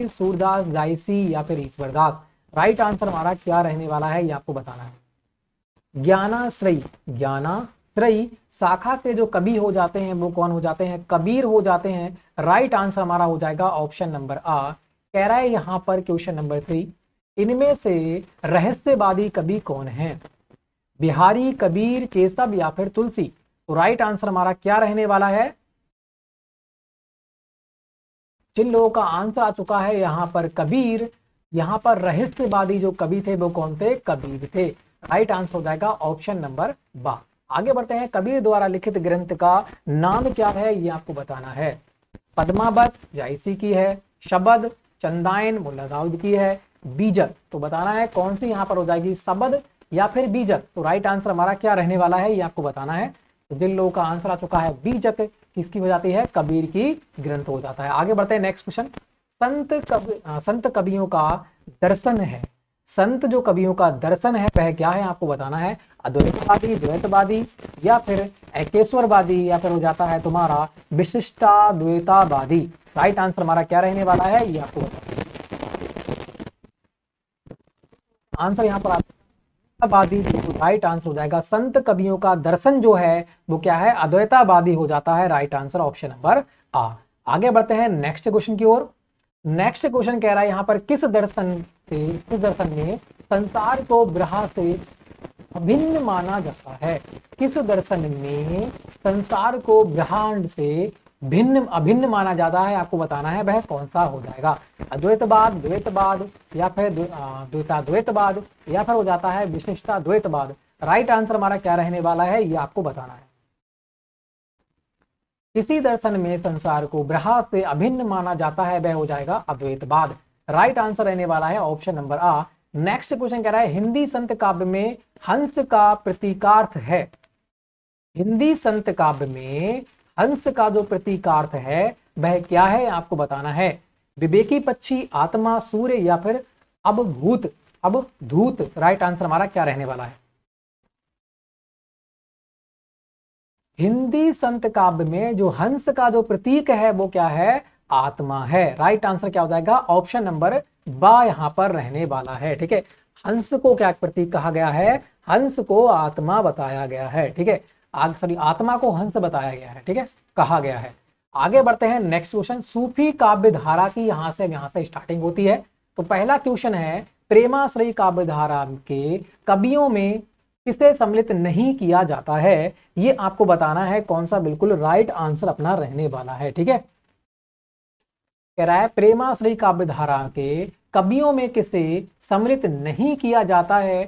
Speaker 1: सूरदास जायसी या फिर ईश्वरदास राइट आंसर हमारा क्या रहने वाला है ये आपको बताना है ज्ञानाश्रयी ज्ञाना शाखा के जो कवि हो जाते हैं वो कौन हो जाते हैं कबीर हो जाते हैं राइट आंसर हमारा हो जाएगा ऑप्शन नंबर आ कह रहा है यहां पर क्वेश्चन नंबर थ्री इनमें से रहस्यवादी कवि कौन है बिहारी कबीर केसव या फिर तुलसी तो राइट आंसर हमारा क्या रहने वाला है जिन लोगों का आंसर आ चुका है यहां पर कबीर यहां पर रहस्यवादी जो कवि थे वो कौन थे कबीर थे राइट आंसर हो जाएगा ऑप्शन नंबर बा आगे बढ़ते हैं कबीर द्वारा लिखित ग्रंथ का नाम क्या है ये आपको बताना है पद्मावत जायसी की है शब्द चंदायन मुल्ला दाऊद की है बीजक तो बताना है कौन सी यहाँ पर हो जाएगी सबद या फिर बीजक तो राइट आंसर हमारा क्या रहने वाला है ये आपको बताना है तो जिन लोगों का आंसर आ चुका है बीजक किसकी हो जाती है कबीर की ग्रंथ हो जाता है आगे बढ़ते हैं नेक्स्ट क्वेश्चन संत कवि संत कवियों का दर्शन है संत जो कवियों का दर्शन है वह क्या है आपको बताना है अद्वैतवादी द्वैतवादी या फिर एकेश्वरवादी या फिर हो जाता है तुम्हारा विशिष्टाद्वैतावादी राइट आंसर हमारा क्या रहने वाला है ये आपको आंसर यहां पर अद्वैतावादी बिल्कुल राइट आंसर हो जाएगा संत कवियों का दर्शन जो है वो क्या है अद्वैतावादी हो जाता है राइट आंसर ऑप्शन नंबर आ आगे बढ़ते हैं नेक्स्ट क्वेश्चन की ओर नेक्स्ट क्वेश्चन कह रहा है यहां पर किस दर्शन से किस दर्शन में संसार को ब्रहा से अभिन्न माना जाता है किस दर्शन में संसार को ब्रह्मांड से भिन्न अभिन्न माना जाता है आपको बताना है वह कौन सा हो जाएगा अद्वैतवाद द्वैतवाद या फिर द्वैताद्वैतवाद या फिर हो जाता है विशिष्टता द्वैतवाद राइट आंसर हमारा क्या रहने वाला है ये आपको बताना है किसी दर्शन में संसार को ग्रहा से अभिन्न माना जाता है वह हो जाएगा अद्वैतवाद राइट आंसर रहने वाला है ऑप्शन नंबर आ नेक्स्ट क्वेश्चन कह रहा है हिंदी संत काव्य में हंस का प्रतीकार्थ है हिंदी संत काव्य में हंस का जो प्रतीकार्थ है वह क्या है आपको बताना है विवेकी पक्षी आत्मा सूर्य या फिर अब भूत अब धूत राइट आंसर हमारा क्या रहने वाला है हिंदी संत काव्य में जो हंस का जो प्रतीक है वो क्या है आत्मा है राइट आंसर क्या हो जाएगा ऑप्शन नंबर बा यहां पर रहने वाला है ठीक है हंस को क्या प्रतीक कहा गया है हंस को आत्मा बताया गया है ठीक है आग सॉरी आत्मा को हंस बताया गया है ठीक है कहा गया है आगे बढ़ते हैं नेक्स्ट क्वेश्चन सूफी काव्य धारा की यहां से यहां से स्टार्टिंग होती है तो पहला क्वेश्चन है प्रेमाश्री काव्य धारा के कवियों में किसे सम्मिलित नहीं किया जाता है ये आपको बताना है कौन सा बिल्कुल राइट आंसर अपना रहने वाला है ठीक है कह रहा है प्रेमाश्री काव्य धारा के कवियों में किसे सम्मिलित नहीं किया जाता है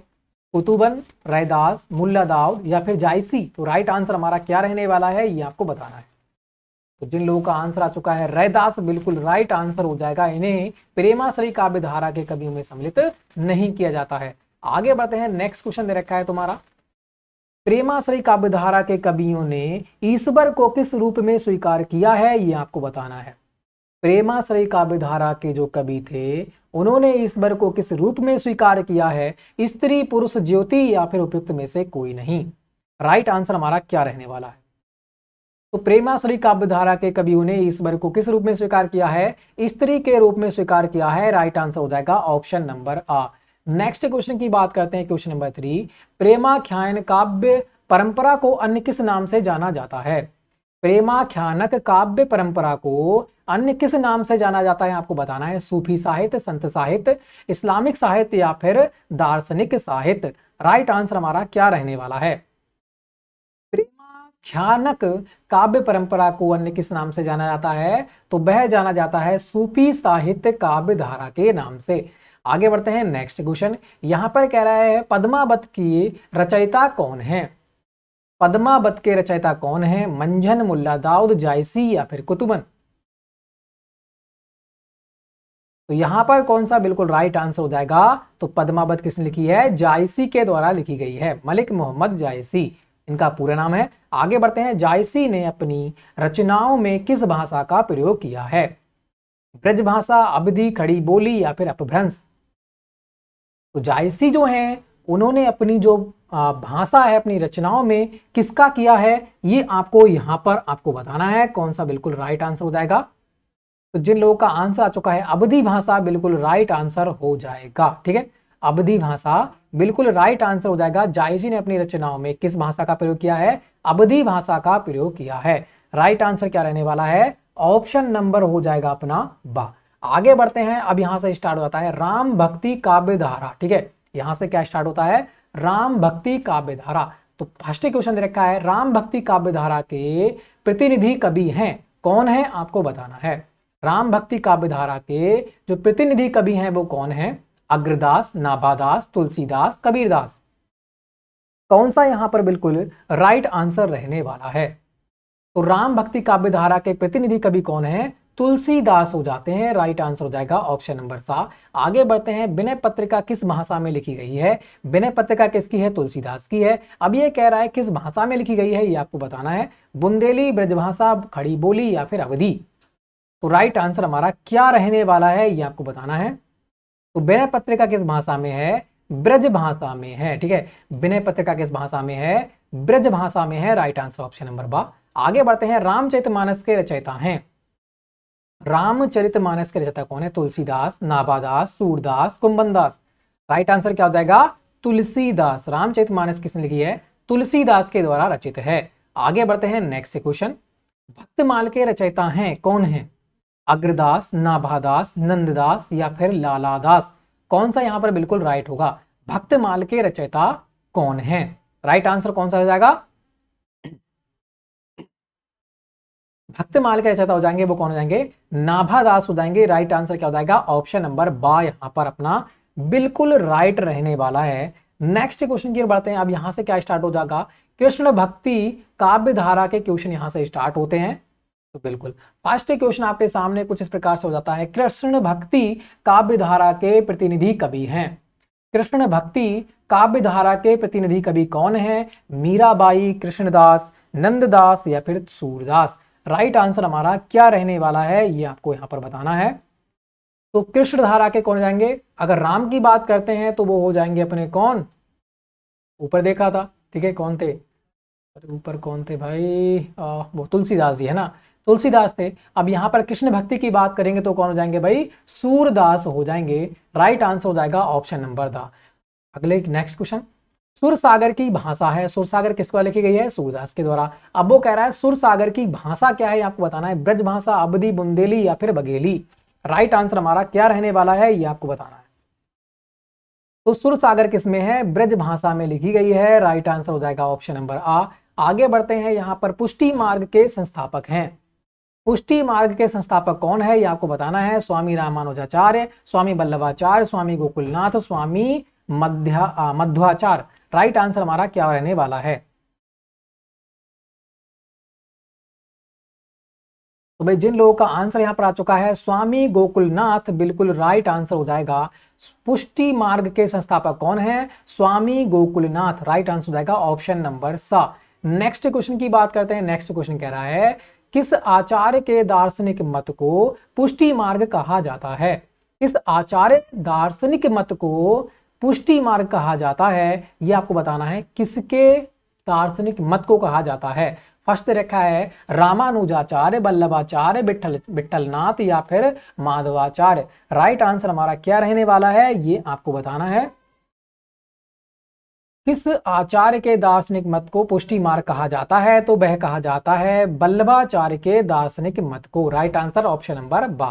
Speaker 1: कुतुबन रैदास मुल्ला दाऊद या फिर जायसी तो राइट आंसर हमारा क्या रहने वाला है ये आपको बताना है तो जिन लोगों का आंसर आ चुका है रैदास बिल्कुल राइट आंसर हो जाएगा इन्हें प्रेमाश्री काव्य धारा के कवियों में सम्मिलित नहीं किया जाता है आगे बढ़ते हैं नेक्स्ट क्वेश्चन दे रखा है तुम्हारा प्रेमाश्री काव्य धारा के कवियों ने ईश्वर को किस रूप में स्वीकार किया है ये आपको बताना है प्रेमाश्रय काव्य धारा के जो कवि थे उन्होंने इस वर को किस रूप में स्वीकार किया है स्त्री पुरुष ज्योति या फिर उपयुक्त में से कोई नहीं राइट आंसर हमारा क्या रहने वाला है तो प्रेमाश्री काव्यधारा के कवियों ने ईश्वर को किस रूप में स्वीकार किया है स्त्री के रूप में स्वीकार किया है राइट आंसर हो जाएगा ऑप्शन नंबर आ नेक्स्ट क्वेश्चन की बात करते हैं क्वेश्चन नंबर थ्री प्रेमाख्यान काव्य परंपरा को अन्य किस नाम से जाना जाता है प्रेमाख्यानक काव्य परंपरा को अन्य किस नाम से जाना जाता है आपको बताना है सूफी साहित्य संत साहित्य इस्लामिक साहित्य या फिर दार्शनिक साहित्य राइट आंसर हमारा क्या रहने वाला है ख्यानक काव्य परंपरा को अन्य किस नाम से जाना जाता है तो वह जाना जाता है सूफी साहित्य काव्य धारा के नाम से आगे बढ़ते हैं नेक्स्ट क्वेश्चन यहां पर कह रहा है पद्मावत की रचयिता कौन है पद्मावत के रचयिता कौन है मंझन मुल्ला दाऊद जायसी या फिर कुतुबन तो यहां पर कौन सा बिल्कुल राइट आंसर हो जाएगा तो पद्मावत किसने लिखी है जायसी के द्वारा लिखी गई है मलिक मोहम्मद जायसी इनका पूरा नाम है आगे बढ़ते हैं जायसी ने अपनी रचनाओं में किस भाषा का प्रयोग किया है ब्रज भाषा अवधि खड़ी बोली या फिर अपभ्रंश तो जायसी जो है उन्होंने अपनी जो भाषा है अपनी रचनाओं में किसका किया है ये आपको यहां पर आपको बताना है कौन सा बिल्कुल राइट आंसर हो जाएगा तो जिन लोगों का आंसर आ चुका है अवधि भाषा बिल्कुल राइट आंसर हो जाएगा ठीक है अवधि भाषा बिल्कुल राइट आंसर हो जाएगा जायजी ने अपनी रचनाओं में किस भाषा का प्रयोग किया है अवधि भाषा का प्रयोग किया है राइट आंसर क्या रहने वाला है ऑप्शन नंबर हो जाएगा अपना बा आगे बढ़ते हैं अब यहां से स्टार्ट होता है राम भक्ति काव्य धारा ठीक है यहां से क्या स्टार्ट होता है राम भक्ति काव्य धारा तो फर्स्ट क्वेश्चन रखा है राम भक्ति काव्य धारा के प्रतिनिधि कवि हैं कौन है आपको बताना है राम भक्ति काव्यधारा के जो प्रतिनिधि कवि हैं वो कौन है अग्रदास नाभादास तुलसीदास कबीरदास कौन सा यहां पर बिल्कुल राइट आंसर रहने वाला है तो राम भक्ति काव्य धारा के प्रतिनिधि कवि कौन है तुलसीदास हो जाते हैं राइट आंसर हो जाएगा ऑप्शन नंबर सात आगे बढ़ते हैं विनय पत्रिका किस भाषा में लिखी गई है विनय पत्रिका किसकी है तुलसीदास की है अब ये कह रहा है किस भाषा में लिखी गई है ये आपको बताना है बुंदेली ब्रजभाषा खड़ी बोली या फिर अवधि तो राइट आंसर हमारा क्या रहने वाला है ये आपको बताना है तो विनय पत्रिका किस भाषा में है ब्रज भाषा में है ठीक है विनय पत्रिका किस भाषा में है ब्रज भाषा में है right answer option number B आगे बढ़ते हैं मानस के रचयिता रामचरित मानस के रचयिता कौन है तुलसीदास नाबादास सूरदास कुंभनदास राइट आंसर क्या हो जाएगा तुलसीदास मानस किसने लिखी है तुलसीदास के द्वारा रचित है आगे बढ़ते हैं नेक्स्ट क्वेश्चन भक्तमाल के रचयिता हैं कौन है अग्रदास नाभादास नंददास या फिर लालादास कौन सा यहां पर बिल्कुल राइट होगा भक्तमाल के रचयिता कौन है राइट आंसर कौन सा हो जाएगा भक्तमाल के रचयिता हो जाएंगे वो कौन हो जाएंगे नाभादास हो जाएंगे राइट आंसर क्या हो जाएगा ऑप्शन नंबर बा यहां पर अपना बिल्कुल राइट रहने वाला है नेक्स्ट क्वेश्चन की ओर बढ़ते हैं अब यहां से क्या स्टार्ट हो जाएगा कृष्ण भक्ति काव्य धारा के क्वेश्चन यहां से स्टार्ट होते हैं तो बिल्कुल पांचवें क्वेश्चन आपके सामने कुछ इस प्रकार से हो जाता है कृष्ण भक्ति काव्य धारा के प्रतिनिधि कवि हैं कृष्ण भक्ति काव्य धारा के प्रतिनिधि कवि कौन है मीराबाई कृष्णदास नंददास या फिर सूरदास राइट आंसर हमारा क्या रहने वाला है ये आपको यहां पर बताना है तो कृष्ण धारा के कौन जाएंगे अगर राम की बात करते हैं तो वो हो जाएंगे अपने कौन ऊपर देखा था ठीक है कौन थे ऊपर कौन थे भाई आ, वो तुलसीदास जी है ना तुलसीदास थे अब यहाँ पर कृष्ण भक्ति की बात करेंगे तो कौन हो जाएंगे भाई सूरदास हो जाएंगे राइट आंसर हो जाएगा ऑप्शन नंबर द अगले नेक्स्ट क्वेश्चन सुर सागर की भाषा है सुर सागर किसको लिखी गई है सूरदास के द्वारा अब वो कह रहा है सुर सागर की भाषा क्या है आपको बताना है ब्रज भाषा अवधि बुंदेली या फिर बघेली राइट आंसर हमारा क्या रहने वाला है ये आपको बताना है तो सुर सागर है ब्रज भाषा में लिखी गई है राइट आंसर हो जाएगा ऑप्शन नंबर आ आगे बढ़ते हैं यहाँ पर पुष्टि मार्ग के संस्थापक हैं पुष्टि मार्ग के संस्थापक कौन है ये आपको बताना है स्वामी रामानुजाचार्य स्वामी बल्लभाचार्य स्वामी गोकुलनाथ स्वामी मध्या मध्वाचार्य राइट आंसर हमारा क्या रहने वाला है तो भाई जिन लोगों का आंसर यहां पर आ चुका है स्वामी गोकुलनाथ बिल्कुल राइट आंसर हो जाएगा पुष्टि मार्ग के संस्थापक कौन है स्वामी गोकुलनाथ राइट आंसर हो जाएगा option number C next question की बात करते हैं नेक्स्ट क्वेश्चन कह रहा है किस आचार्य के दार्शनिक मत को पुष्टि मार्ग कहा जाता है किस आचार्य दार्शनिक मत को पुष्टि मार्ग कहा जाता है ये आपको बताना है किसके दार्शनिक मत को कहा जाता है फर्स्ट रेखा है रामानुजाचार्य बल्लभाचार्य बिठल बिठलनाथ या फिर माधवाचार्य राइट आंसर हमारा क्या रहने वाला है ये आपको बताना है किस आचार्य के दार्शनिक मत को पुष्टि मार्ग कहा जाता है तो वह कहा जाता है बल्लभाचार्य के दार्शनिक मत को right answer option number B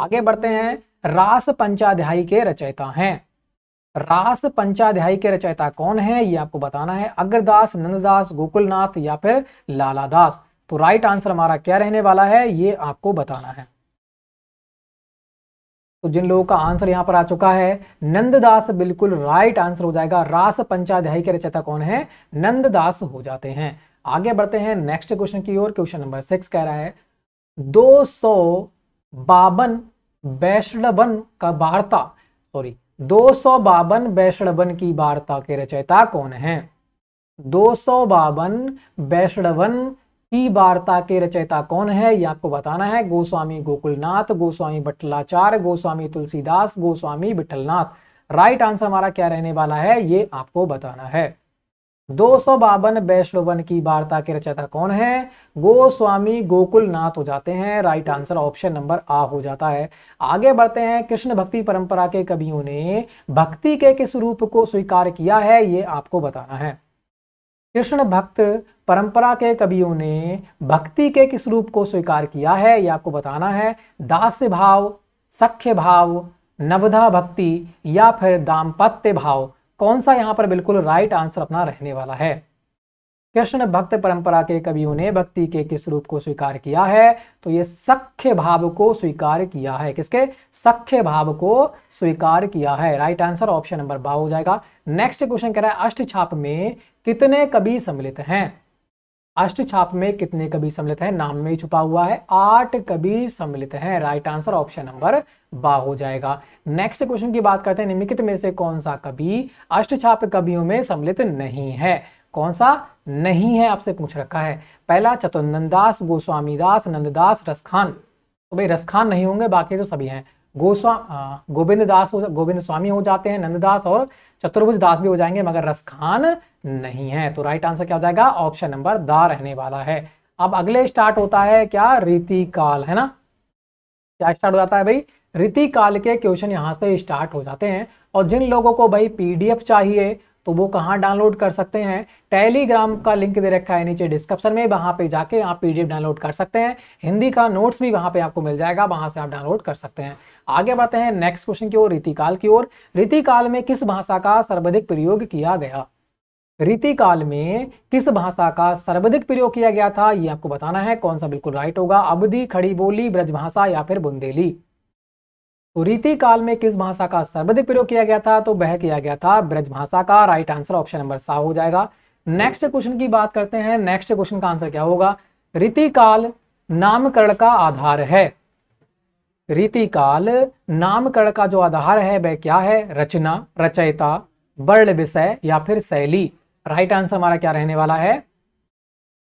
Speaker 1: आगे बढ़ते हैं रास पंचाध्यायी के रचयिता हैं रास पंचाध्यायी के रचयिता कौन है ये आपको बताना है अग्रदास नंददास गोकुलनाथ या फिर लाला दास तो राइट आंसर हमारा क्या रहने वाला है ये आपको बताना है तो जिन लोगों का आंसर यहां पर आ चुका है नंददास बिल्कुल राइट आंसर हो जाएगा रास पंचाध्यायी के रचयिता कौन है नंददास हो जाते हैं आगे बढ़ते हैं नेक्स्ट क्वेश्चन की ओर क्वेश्चन नंबर सिक्स कह रहा है दो सौ बावन वैष्णवन का वार्ता सॉरी दो सौ बावन वैष्णवन की वार्ता के रचयिता कौन है दो सौ बावन वैष्णवन की वार्ता के रचयिता कौन है ये आपको बताना है गोस्वामी गोकुलनाथ गोस्वामी बट्टलाचार्य गोस्वामी तुलसीदास गोस्वामी विठलनाथ राइट आंसर हमारा क्या रहने वाला है ये आपको बताना है दो सौ बावन वैष्णवन की वार्ता के रचयिता कौन है गोस्वामी गोकुलनाथ हो जाते हैं राइट आंसर ऑप्शन नंबर आ हो जाता है आगे बढ़ते हैं कृष्ण भक्ति परंपरा के कवियों ने भक्ति के किस रूप को स्वीकार किया है ये आपको बताना है कृष्ण भक्त परंपरा के कवियों ने भक्ति के किस रूप को स्वीकार किया है यह आपको बताना है दास्य भाव सख्य भाव नवधा भक्ति या फिर दाम्पत्य भाव कौन सा यहाँ पर बिल्कुल राइट आंसर अपना रहने वाला है कृष्ण भक्त परंपरा के कवियों ने भक्ति के किस रूप को स्वीकार किया है तो ये सख्य भाव को स्वीकार किया है किसके सख्य भाव को स्वीकार किया है राइट आंसर ऑप्शन नंबर बा हो जाएगा नेक्स्ट क्वेश्चन कह रहा है अष्ट छाप में कितने कवि सम्मिलित हैं अष्ट छाप में कितने कवि सम्मिलित हैं नाम में ही छुपा हुआ है आठ कवि सम्मिलित हैं राइट आंसर ऑप्शन नंबर बा हो जाएगा नेक्स्ट क्वेश्चन की बात करते हैं निम्नलिखित में से कौन सा कवि अष्ट छाप कवियों में सम्मिलित नहीं है कौन सा नहीं है आपसे पूछ रखा है पहला चतुर्नंदास गोस्वामी दास नंददास रसखान तो भाई रसखान नहीं होंगे बाकी तो सभी हैं गोस्वा गोविंद दास गोविंद स्वामी हो जाते हैं नंददास और चतुर्भुज दास भी हो जाएंगे मगर रसखान नहीं है तो राइट आंसर क्या हो जाएगा ऑप्शन नंबर दा रहने वाला है अब अगले स्टार्ट होता है क्या रीति काल है ना क्या स्टार्ट हो जाता है भाई रीति काल के क्वेश्चन यहां से स्टार्ट हो जाते हैं और जिन लोगों को भाई पीडीएफ चाहिए तो वो कहाँ डाउनलोड कर सकते हैं टेलीग्राम का लिंक दे रखा है नीचे डिस्क्रिप्शन में वहाँ पे जाके आप पीडीएफ डाउनलोड कर सकते हैं हिंदी का नोट्स भी वहाँ पे आपको मिल जाएगा वहाँ से आप डाउनलोड कर सकते हैं आगे बढ़ते हैं नेक्स्ट क्वेश्चन की ओर रीतिकाल की ओर रीतिकाल में किस भाषा का सर्वाधिक प्रयोग किया गया रीतिकाल में किस भाषा का सर्वाधिक प्रयोग किया गया था ये आपको बताना है कौन सा बिल्कुल राइट होगा अवधि खड़ी बोली ब्रजभाषा या फिर बुंदेली तो रीति काल में किस भाषा का सर्वाधिक प्रयोग किया गया था तो वह किया गया था ब्रज भाषा का right answer option number C हो जाएगा नेक्स्ट क्वेश्चन की बात करते हैं नेक्स्ट क्वेश्चन का आंसर क्या होगा रीतिकाल नामकरण का आधार है रीतिकाल नामकरण का जो आधार है वह क्या है रचना रचयिता वर्ण विषय या फिर शैली राइट आंसर हमारा क्या रहने वाला है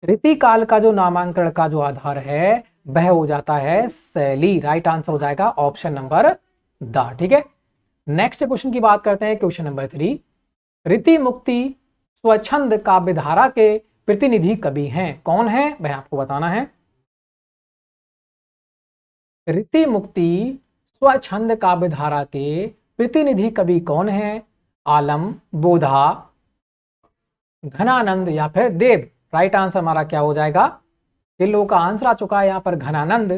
Speaker 1: रीतिकाल का जो नामांकरण का जो आधार है वह हो जाता है सैली राइट आंसर हो जाएगा ऑप्शन नंबर द ठीक है नेक्स्ट क्वेश्चन की बात करते हैं क्वेश्चन नंबर थ्री रीति मुक्ति स्वच्छंद काव्यधारा के प्रतिनिधि कवि हैं कौन है वह आपको बताना है रीति मुक्ति स्वच्छंद काव्यधारा के प्रतिनिधि कवि कौन है आलम बोधा घनानंद या फिर देव राइट आंसर हमारा क्या हो जाएगा जिन लोगों का आंसर आ चुका है यहाँ पर घनानंद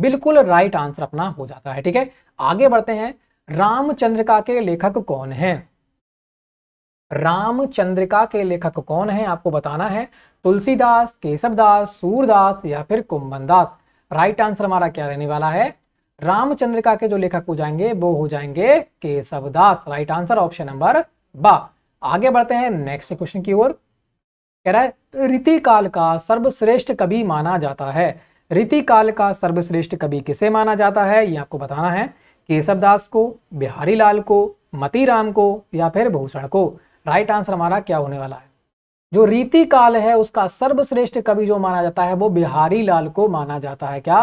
Speaker 1: बिल्कुल राइट आंसर अपना हो जाता है ठीक है आगे बढ़ते हैं रामचंद्रिका के लेखक कौन है रामचंद्रिका के लेखक कौन है आपको बताना है तुलसीदास केशवदास सूरदास या फिर कुंभन दास राइट आंसर हमारा क्या रहने वाला है रामचंद्रिका के जो लेखक हो जाएंगे वो हो जाएंगे Keshavdas right answer option number B आगे बढ़ते हैं नेक्स्ट क्वेश्चन की ओर कह रहा है रीति काल का सर्वश्रेष्ठ कवि माना जाता है रीति काल का सर्वश्रेष्ठ कवि किसे माना जाता है ये आपको बताना है केशव दास को बिहारी लाल को मती राम को या फिर भूषण को राइट आंसर हमारा क्या होने वाला है जो रीति काल है उसका सर्वश्रेष्ठ कवि जो माना जाता है वो बिहारी लाल को माना जाता है क्या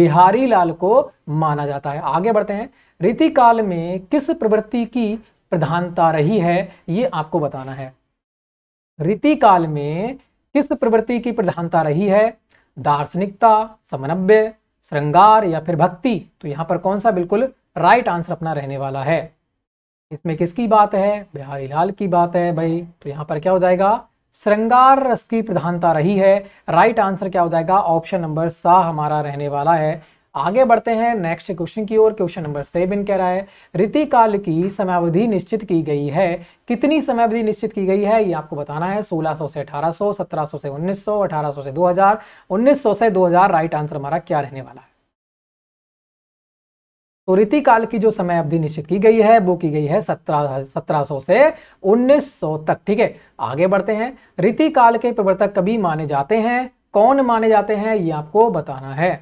Speaker 1: बिहारी लाल को माना जाता है आगे बढ़ते हैं रीति काल में किस प्रवृत्ति की प्रधानता रही है ये आपको बताना है रीति काल में किस प्रवृत्ति की प्रधानता रही है दार्शनिकता समन्वय श्रृंगार या फिर भक्ति तो यहां पर कौन सा बिल्कुल राइट आंसर अपना रहने वाला है इसमें किसकी बात है बिहारी लाल की बात है भाई तो यहां पर क्या हो जाएगा श्रृंगार रस की प्रधानता रही है राइट आंसर क्या हो जाएगा ऑप्शन नंबर सा हमारा रहने वाला है आगे बढ़ते हैं नेक्स्ट क्वेश्चन की ओर क्वेश्चन नंबर सेवन कह रहा है रीति काल की समयावधि निश्चित की गई है कितनी समयावधि निश्चित की गई है ये आपको बताना है 1600 से 1800 1700 से 1900 1800 से 2000 1900 से 2000 राइट आंसर हमारा क्या रहने वाला है तो रीति काल की जो समय अवधि निश्चित की गई है वो की गई है सत्रह सत्रह से 1900 तक ठीक है आगे बढ़ते हैं रीति काल के प्रवर्तक कभी माने जाते हैं कौन माने जाते हैं ये आपको बताना है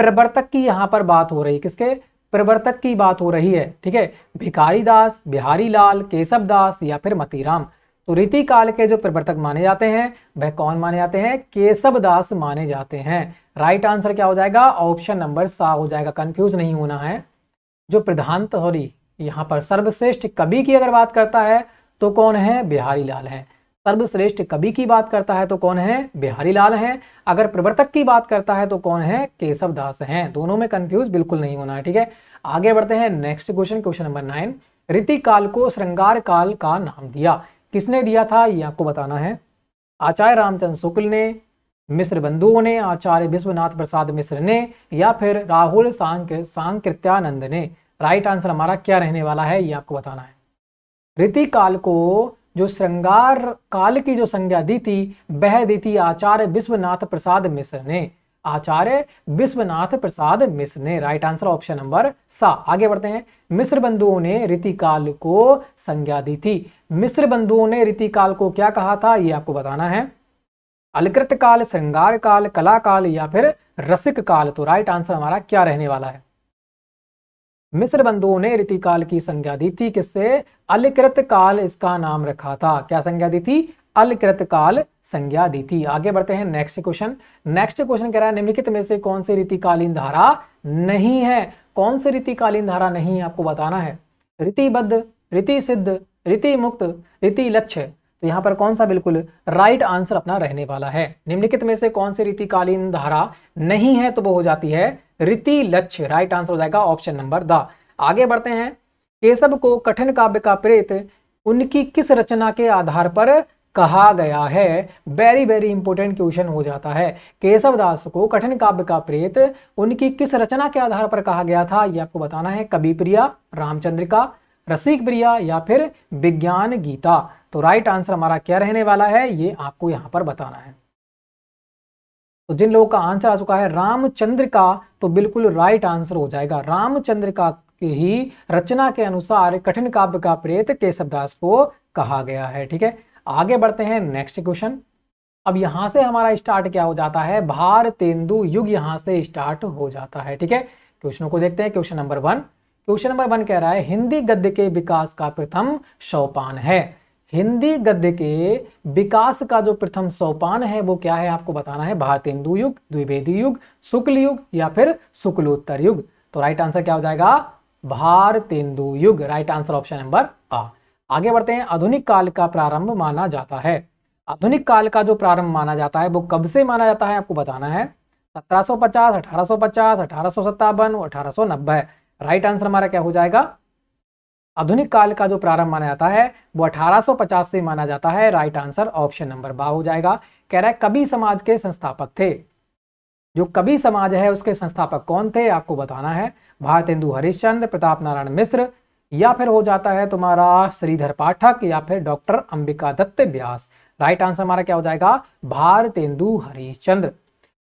Speaker 1: प्रवर्तक की यहाँ पर बात हो रही है किसके प्रवर्तक की बात हो रही है ठीक है भिखारी दास बिहारी लाल केशव दास या फिर मतीराम तो रीति काल के जो प्रवर्तक माने जाते हैं वह कौन माने जाते हैं केशव दास माने जाते हैं राइट आंसर क्या हो जाएगा ऑप्शन नंबर सा हो जाएगा कंफ्यूज नहीं होना है जो प्रधानत हो यहाँ पर सर्वश्रेष्ठ कवि की अगर बात करता है तो कौन है बिहारी लाल है सर्वश्रेष्ठ कवि की बात करता है तो कौन है बिहारी लाल है अगर प्रवर्तक की बात करता है तो कौन है केशव दास है दोनों में कंफ्यूज बिल्कुल नहीं होना है ठीक है आगे बढ़ते हैं next question question number nine रीति काल को श्रृंगार काल का नाम दिया किसने दिया था ये आपको बताना है आचार्य रामचंद्र शुक्ल ने मिश्र बंधुओं ने आचार्य विश्वनाथ प्रसाद मिश्र ने या फिर राहुल सांक सांकृत्यानंद ने राइट आंसर हमारा क्या रहने वाला है ये आपको बताना है रीति काल को जो श्रृंगार काल की जो संज्ञा दी थी वह दी थी आचार्य विश्वनाथ प्रसाद मिश्र ने आचार्य विश्वनाथ प्रसाद मिश्र ने राइट आंसर ऑप्शन नंबर सा आगे बढ़ते हैं मिश्र बंधुओं ने रीतिकाल को संज्ञा दी थी मिश्र बंधुओं ने रीतिकाल को क्या कहा था ये आपको बताना है अलकृत काल श्रृंगार काल कला काल या फिर रसिक काल तो राइट आंसर हमारा क्या रहने वाला है मिस्र बंधुओं ने रीतिकाल की संज्ञा दी थी किससे अलकृत काल इसका नाम रखा था क्या संज्ञा दी थी अलकृत काल संज्ञा दी थी आगे बढ़ते हैं नेक्स्ट क्वेश्चन नेक्स्ट क्वेश्चन कह रहा है निम्नलिखित में से कौन सी रीतिकालीन धारा नहीं है कौन सी रीतिकालीन धारा नहीं है आपको बताना है रीतिबद्ध रीति सिद्ध रीति मुक्त रीति लक्ष्य तो यहां पर कौन सा बिल्कुल राइट आंसर अपना रहने वाला है निम्नलिखित में से कौन सी रीतिकालीन धारा नहीं है तो वो हो जाती है रीति लक्ष्य राइट आंसर हो जाएगा ऑप्शन नंबर द आगे बढ़ते हैं केशव को कठिन काव्य का प्रेत उनकी किस रचना के आधार पर कहा गया है वेरी वेरी इंपॉर्टेंट क्वेश्चन हो जाता है केशव दास को कठिन काव्य का प्रेत उनकी किस रचना के आधार पर कहा गया था यह आपको बताना है कवि प्रिया रामचंद्रिका रसिक प्रिया या फिर विज्ञान गीता तो राइट आंसर हमारा क्या रहने वाला है ये आपको यहां पर बताना है तो जिन लोगों का आंसर आ चुका है रामचंद्र का तो बिल्कुल राइट आंसर हो जाएगा रामचंद्र का ही रचना के अनुसार कठिन काव्य का प्रेत केशवदास को कहा गया है ठीक है आगे बढ़ते हैं नेक्स्ट क्वेश्चन अब यहां से हमारा स्टार्ट क्या हो जाता है भार तेंदु युग यहां से स्टार्ट हो जाता है ठीक है क्वेश्चनों को देखते हैं question number one question number one कह रहा है हिंदी गद्य के विकास का प्रथम सोपान है हिंदी गद्य के विकास का जो प्रथम सोपान है वो क्या है आपको बताना है भारतेंदु युग द्विवेदी युग शुक्ल युग या फिर शुक्लोत्तर युग तो राइट आंसर क्या हो जाएगा भारतेंदु युग राइट आंसर ऑप्शन नंबर आ आगे बढ़ते हैं आधुनिक काल का प्रारंभ माना जाता है आधुनिक काल का जो प्रारंभ माना जाता है वो कब से माना जाता है आपको बताना है 1750, 1850, 1857 और 1890 राइट आंसर हमारा क्या हो जाएगा आधुनिक काल का जो प्रारंभ माना जाता है वो 1850 से माना जाता है राइट आंसर ऑप्शन नंबर बा हो जाएगा कह रहा है कभी समाज के संस्थापक थे जो कभी समाज है उसके संस्थापक कौन थे आपको बताना है हिंदु हरिश्चंद्र प्रताप नारायण मिश्र या फिर हो जाता है तुम्हारा श्रीधर पाठक या फिर doctor Ambika Datt Vyas right answer हमारा क्या हो जाएगा भारतेंदु हरिश्चंद्र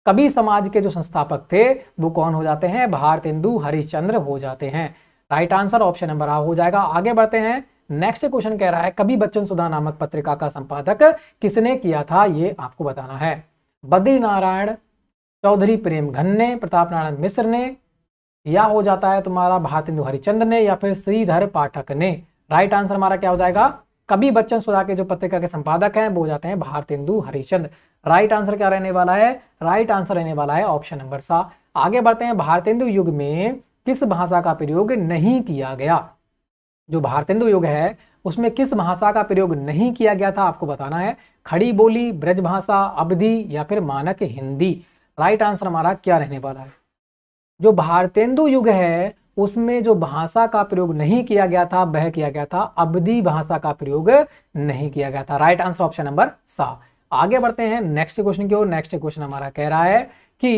Speaker 1: कभी समाज के जो संस्थापक थे वो कौन हो जाते हैं भारतेंदु हरिश्चंद्र हो जाते हैं राइट आंसर ऑप्शन नंबर आ हो जाएगा आगे बढ़ते हैं नेक्स्ट क्वेश्चन कह रहा है कभी बच्चन सुधा नामक पत्रिका का संपादक किसने किया था ये आपको बताना है बद्री नारायण चौधरी प्रेम घन ने प्रताप नारायण मिश्र ने या हो जाता है तुम्हारा भारतेंदु हरिचंद ने या फिर श्रीधर पाठक ने राइट आंसर हमारा क्या हो जाएगा कभी बच्चन सुधा के जो पत्रिका के संपादक हैं वो हो जाते हैं भारतेंदु हरिचंद राइट आंसर क्या रहने वाला है राइट आंसर रहने वाला है ऑप्शन नंबर सा आगे बढ़ते हैं भारतेंदु युग में किस भाषा का प्रयोग नहीं किया गया जो भारतेंदु युग है उसमें किस भाषा का प्रयोग नहीं किया गया था आपको बताना है खड़ी बोली ब्रजभाषा अवधि या फिर मानक हिंदी राइट आंसर हमारा क्या रहने वाला है जो भारतेंदु युग है उसमें जो भाषा का प्रयोग नहीं किया गया था वह किया गया था अवधि भाषा का प्रयोग नहीं किया गया था राइट आंसर ऑप्शन नंबर सा आगे बढ़ते हैं नेक्स्ट क्वेश्चन की ओर नेक्स्ट क्वेश्चन हमारा कह रहा है कि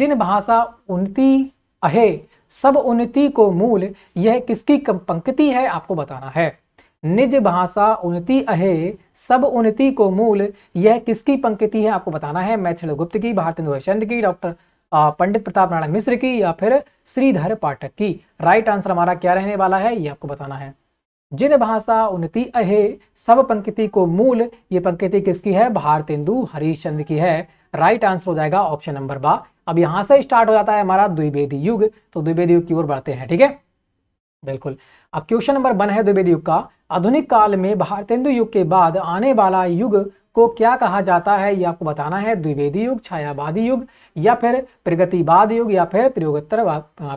Speaker 1: जिन भाषा उन्नति अहे सब उन्नति को मूल यह किसकी पंक्ति है आपको बताना है निज भाषा उन्नति अहे सब उन्नति को मूल यह किसकी पंक्ति है आपको बताना है मैथिल गुप्त की भारतेंदु चंद की डॉक्टर पंडित प्रताप नारायण मिश्र की या फिर श्रीधर पाठक की राइट आंसर हमारा क्या रहने वाला है यह आपको बताना है जिन भाषा उन्नति अहे सब पंक्ति को मूल ये पंक्ति किसकी है भारतेंदु हरिश्चंद्र की है राइट आंसर हो जाएगा ऑप्शन नंबर बा अब यहां से स्टार्ट हो जाता है हमारा द्विवेदी युग तो द्विवेदी युग की ओर बढ़ते हैं ठीक है बिल्कुल अब क्वेश्चन नंबर वन है द्विवेदी युग का आधुनिक काल में भारतेंदु युग के बाद आने वाला युग को क्या कहा जाता है ये आपको बताना है द्विवेदी युग छायावादी युग या फिर प्रगतिवाद युग या फिर प्रयोगोत्तर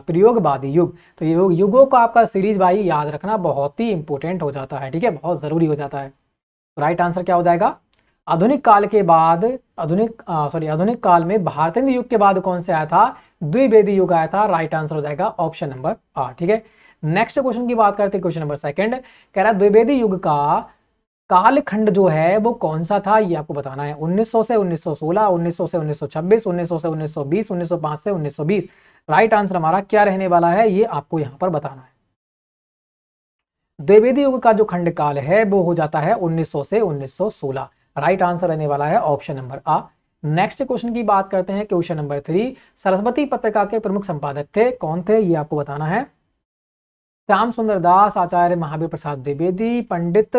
Speaker 1: प्रयोगवादी युग तो ये युगों को आपका सीरीज वाई याद रखना बहुत ही इंपॉर्टेंट हो जाता है ठीक है बहुत ज़रूरी हो जाता है तो राइट आंसर क्या हो जाएगा आधुनिक काल के बाद आधुनिक सॉरी आधुनिक काल में भारतीय युग के बाद कौन से आया था द्विवेदी युग आया था राइट आंसर हो जाएगा ऑप्शन नंबर आठ ठीक है नेक्स्ट क्वेश्चन की बात करते हैं क्वेश्चन नंबर सेकंड कह रहा है द्विवेदी युग का कालखंड जो है वो कौन सा था ये आपको बताना है 1900 से 1916 1900 से 1926 1900 से 1920 1905 से 1920 राइट आंसर हमारा क्या रहने वाला है ये आपको यहां पर बताना है द्विवेदी युग का जो खंड काल है वो हो जाता है 1900 से 1916 राइट आंसर रहने वाला है ऑप्शन नंबर आ नेक्स्ट क्वेश्चन की बात करते हैं क्वेश्चन नंबर थ्री सरस्वती पत्रिका के प्रमुख संपादक थे कौन थे ये आपको बताना है श्याम सुंदर दास आचार्य महावीर प्रसाद द्विवेदी पंडित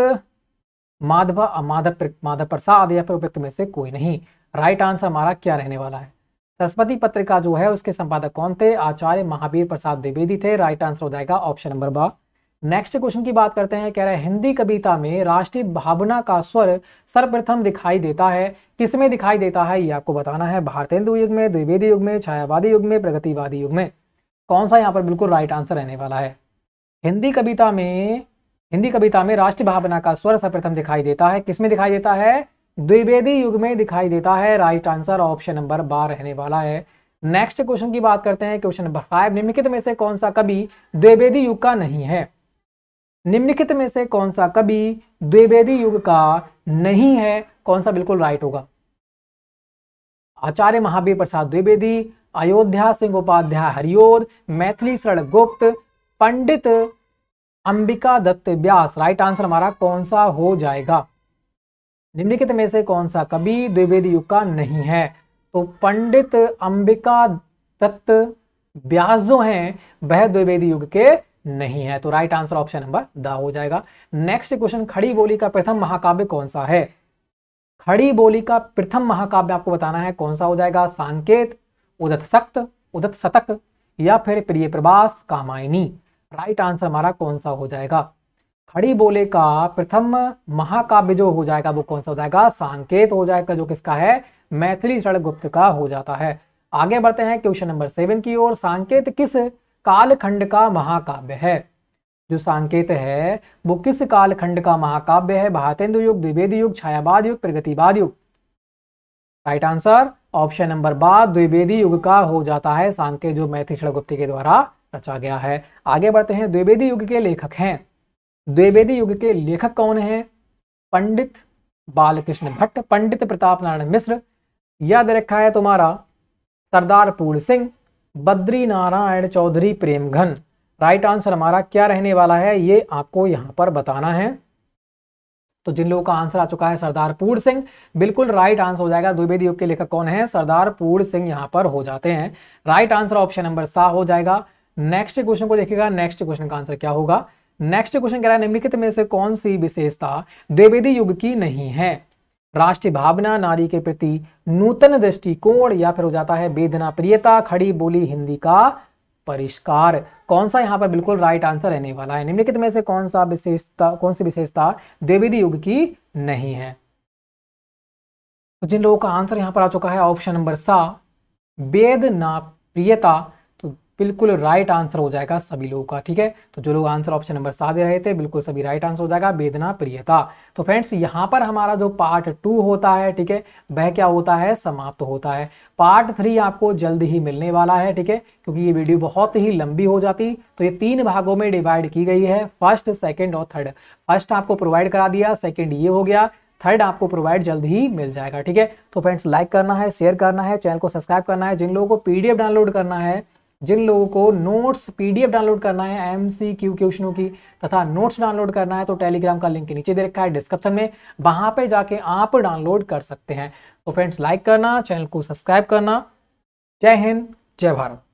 Speaker 1: माधव अमाधव माधव प्रसाद या फिर उपयुक्त में से कोई नहीं राइट आंसर हमारा क्या रहने वाला है सरस्वती पत्रिका जो है उसके संपादक कौन थे आचार्य महावीर प्रसाद द्विवेदी थे राइट आंसर हो जाएगा ऑप्शन नंबर बा नेक्स्ट क्वेश्चन की बात करते हैं कह रहे हैं हिंदी कविता में राष्ट्रीय भावना का स्वर सर्वप्रथम दिखाई देता है किसमें दिखाई देता है ये आपको बताना है भारतेंदु युग में द्विवेदी युग में छायावादी युग में प्रगतिवादी युग में कौन सा यहाँ पर बिल्कुल राइट आंसर रहने वाला है हिंदी कविता में हिंदी कविता में राष्ट्र भावना का स्वर सर्वप्रथम दिखाई देता है किसमें दिखाई देता है द्विवेदी युग में दिखाई देता है राइट आंसर ऑप्शन नंबर बार रहने वाला है नेक्स्ट क्वेश्चन की बात करते हैं क्वेश्चन नंबर फाइव निम्नलिखित में से कौन सा कवि द्विवेदी युग का नहीं है निम्नलिखित में से कौन सा कवि द्विवेदी युग का नहीं है कौन सा बिल्कुल राइट होगा आचार्य महावीर प्रसाद द्विवेदी अयोध्या सिंह उपाध्याय हरिओद मैथिली शरण गुप्त पंडित अंबिका दत्त व्यास राइट आंसर हमारा कौन सा हो जाएगा निम्नलिखित में से कौन सा कभी द्विवेदी युग का नहीं है तो पंडित अंबिका दत्त व्यास जो है वह द्विवेदी युग के नहीं है तो right answer option number D हो जाएगा नेक्स्ट क्वेश्चन खड़ी बोली का प्रथम महाकाव्य कौन सा है खड़ी बोली का प्रथम महाकाव्य आपको बताना है कौन सा हो जाएगा सांकेत उदत सक्त उदत शतक या फिर प्रिय प्रवास कामायनी राइट आंसर हमारा कौन सा हो जाएगा खड़ी बोले का प्रथम महाकाव्य जो हो जाएगा वो कौन सा हो जाएगा सांकेत हो जाएगा जो किसका है मैथिली शरण गुप्त का हो जाता है आगे बढ़ते हैं क्वेश्चन नंबर सेवन की ओर सांकेत किस कालखंड का महाकाव्य है जो सांकेत है वो किस कालखंड का महाकाव्य है भारतेंदु युग द्विवेदी युग छायावाद युग प्रगतिवाद युग राइट आंसर ऑप्शन नंबर बारह द्विवेदी युग का हो जाता है सांकेत जो मैथिली शरण गुप्त के द्वारा रचा गया है आगे बढ़ते हैं द्विवेदी युग के लेखक हैं द्विवेदी युग के लेखक कौन है पंडित बालकृष्ण भट्ट पंडित प्रताप नारायण मिश्र याद रखा है तुम्हारा सरदार पूर्ण सिंह बद्री नारायण चौधरी प्रेमघन राइट आंसर हमारा क्या रहने वाला है ये आपको यहां पर बताना है तो जिन लोगों का आंसर आ चुका है सरदार पूर्ण सिंह बिल्कुल राइट आंसर हो जाएगा द्विवेदी युग के लेखक कौन है सरदार पूर्ण सिंह यहां पर हो जाते हैं right answer option number C हो जाएगा नेक्स्ट क्वेश्चन को देखिएगा नेक्स्ट क्वेश्चन का आंसर क्या होगा नेक्स्ट क्वेश्चन कह रहा है निम्नलिखित में से कौन सी विशेषता द्विवेदी युग की नहीं है राष्ट्रीय भावना नारी के प्रति नूतन दृष्टिकोण या फिर हो जाता है वेदना प्रियता खड़ी बोली हिंदी का परिष्कार कौन सा यहाँ पर बिल्कुल राइट आंसर रहने वाला है निम्नलिखित में से कौन सा विशेषता कौन सी विशेषता द्विवेदी युग की नहीं है तो जिन लोगों का आंसर यहां पर आ चुका है ऑप्शन नंबर सा वेदना प्रियता बिल्कुल राइट आंसर हो जाएगा सभी लोगों का ठीक है तो जो लोग आंसर ऑप्शन नंबर सात दे रहे थे बिल्कुल सभी राइट आंसर हो जाएगा वेदना प्रियता तो फ्रेंड्स यहां पर हमारा जो पार्ट टू होता है ठीक है वह क्या होता है समाप्त तो होता है पार्ट थ्री आपको जल्द ही मिलने वाला है ठीक है क्योंकि ये वीडियो बहुत ही लंबी हो जाती तो ये तीन भागों में डिवाइड की गई है फर्स्ट सेकेंड और थर्ड फर्स्ट आपको प्रोवाइड करा दिया सेकेंड ये हो गया थर्ड आपको प्रोवाइड जल्द ही मिल जाएगा ठीक है तो फ्रेंड्स लाइक करना है शेयर करना है चैनल को सब्सक्राइब करना है जिन लोगों को पीडीएफ डाउनलोड करना है जिन लोगों को नोट्स पीडीएफ डाउनलोड करना है एम सी क्यू क्वेश्चनों की तथा नोट्स डाउनलोड करना है तो टेलीग्राम का लिंक नीचे दे रखा है डिस्क्रिप्शन में वहां पे जाके आप डाउनलोड कर सकते हैं तो फ्रेंड्स लाइक करना चैनल को सब्सक्राइब करना जय हिंद जय भारत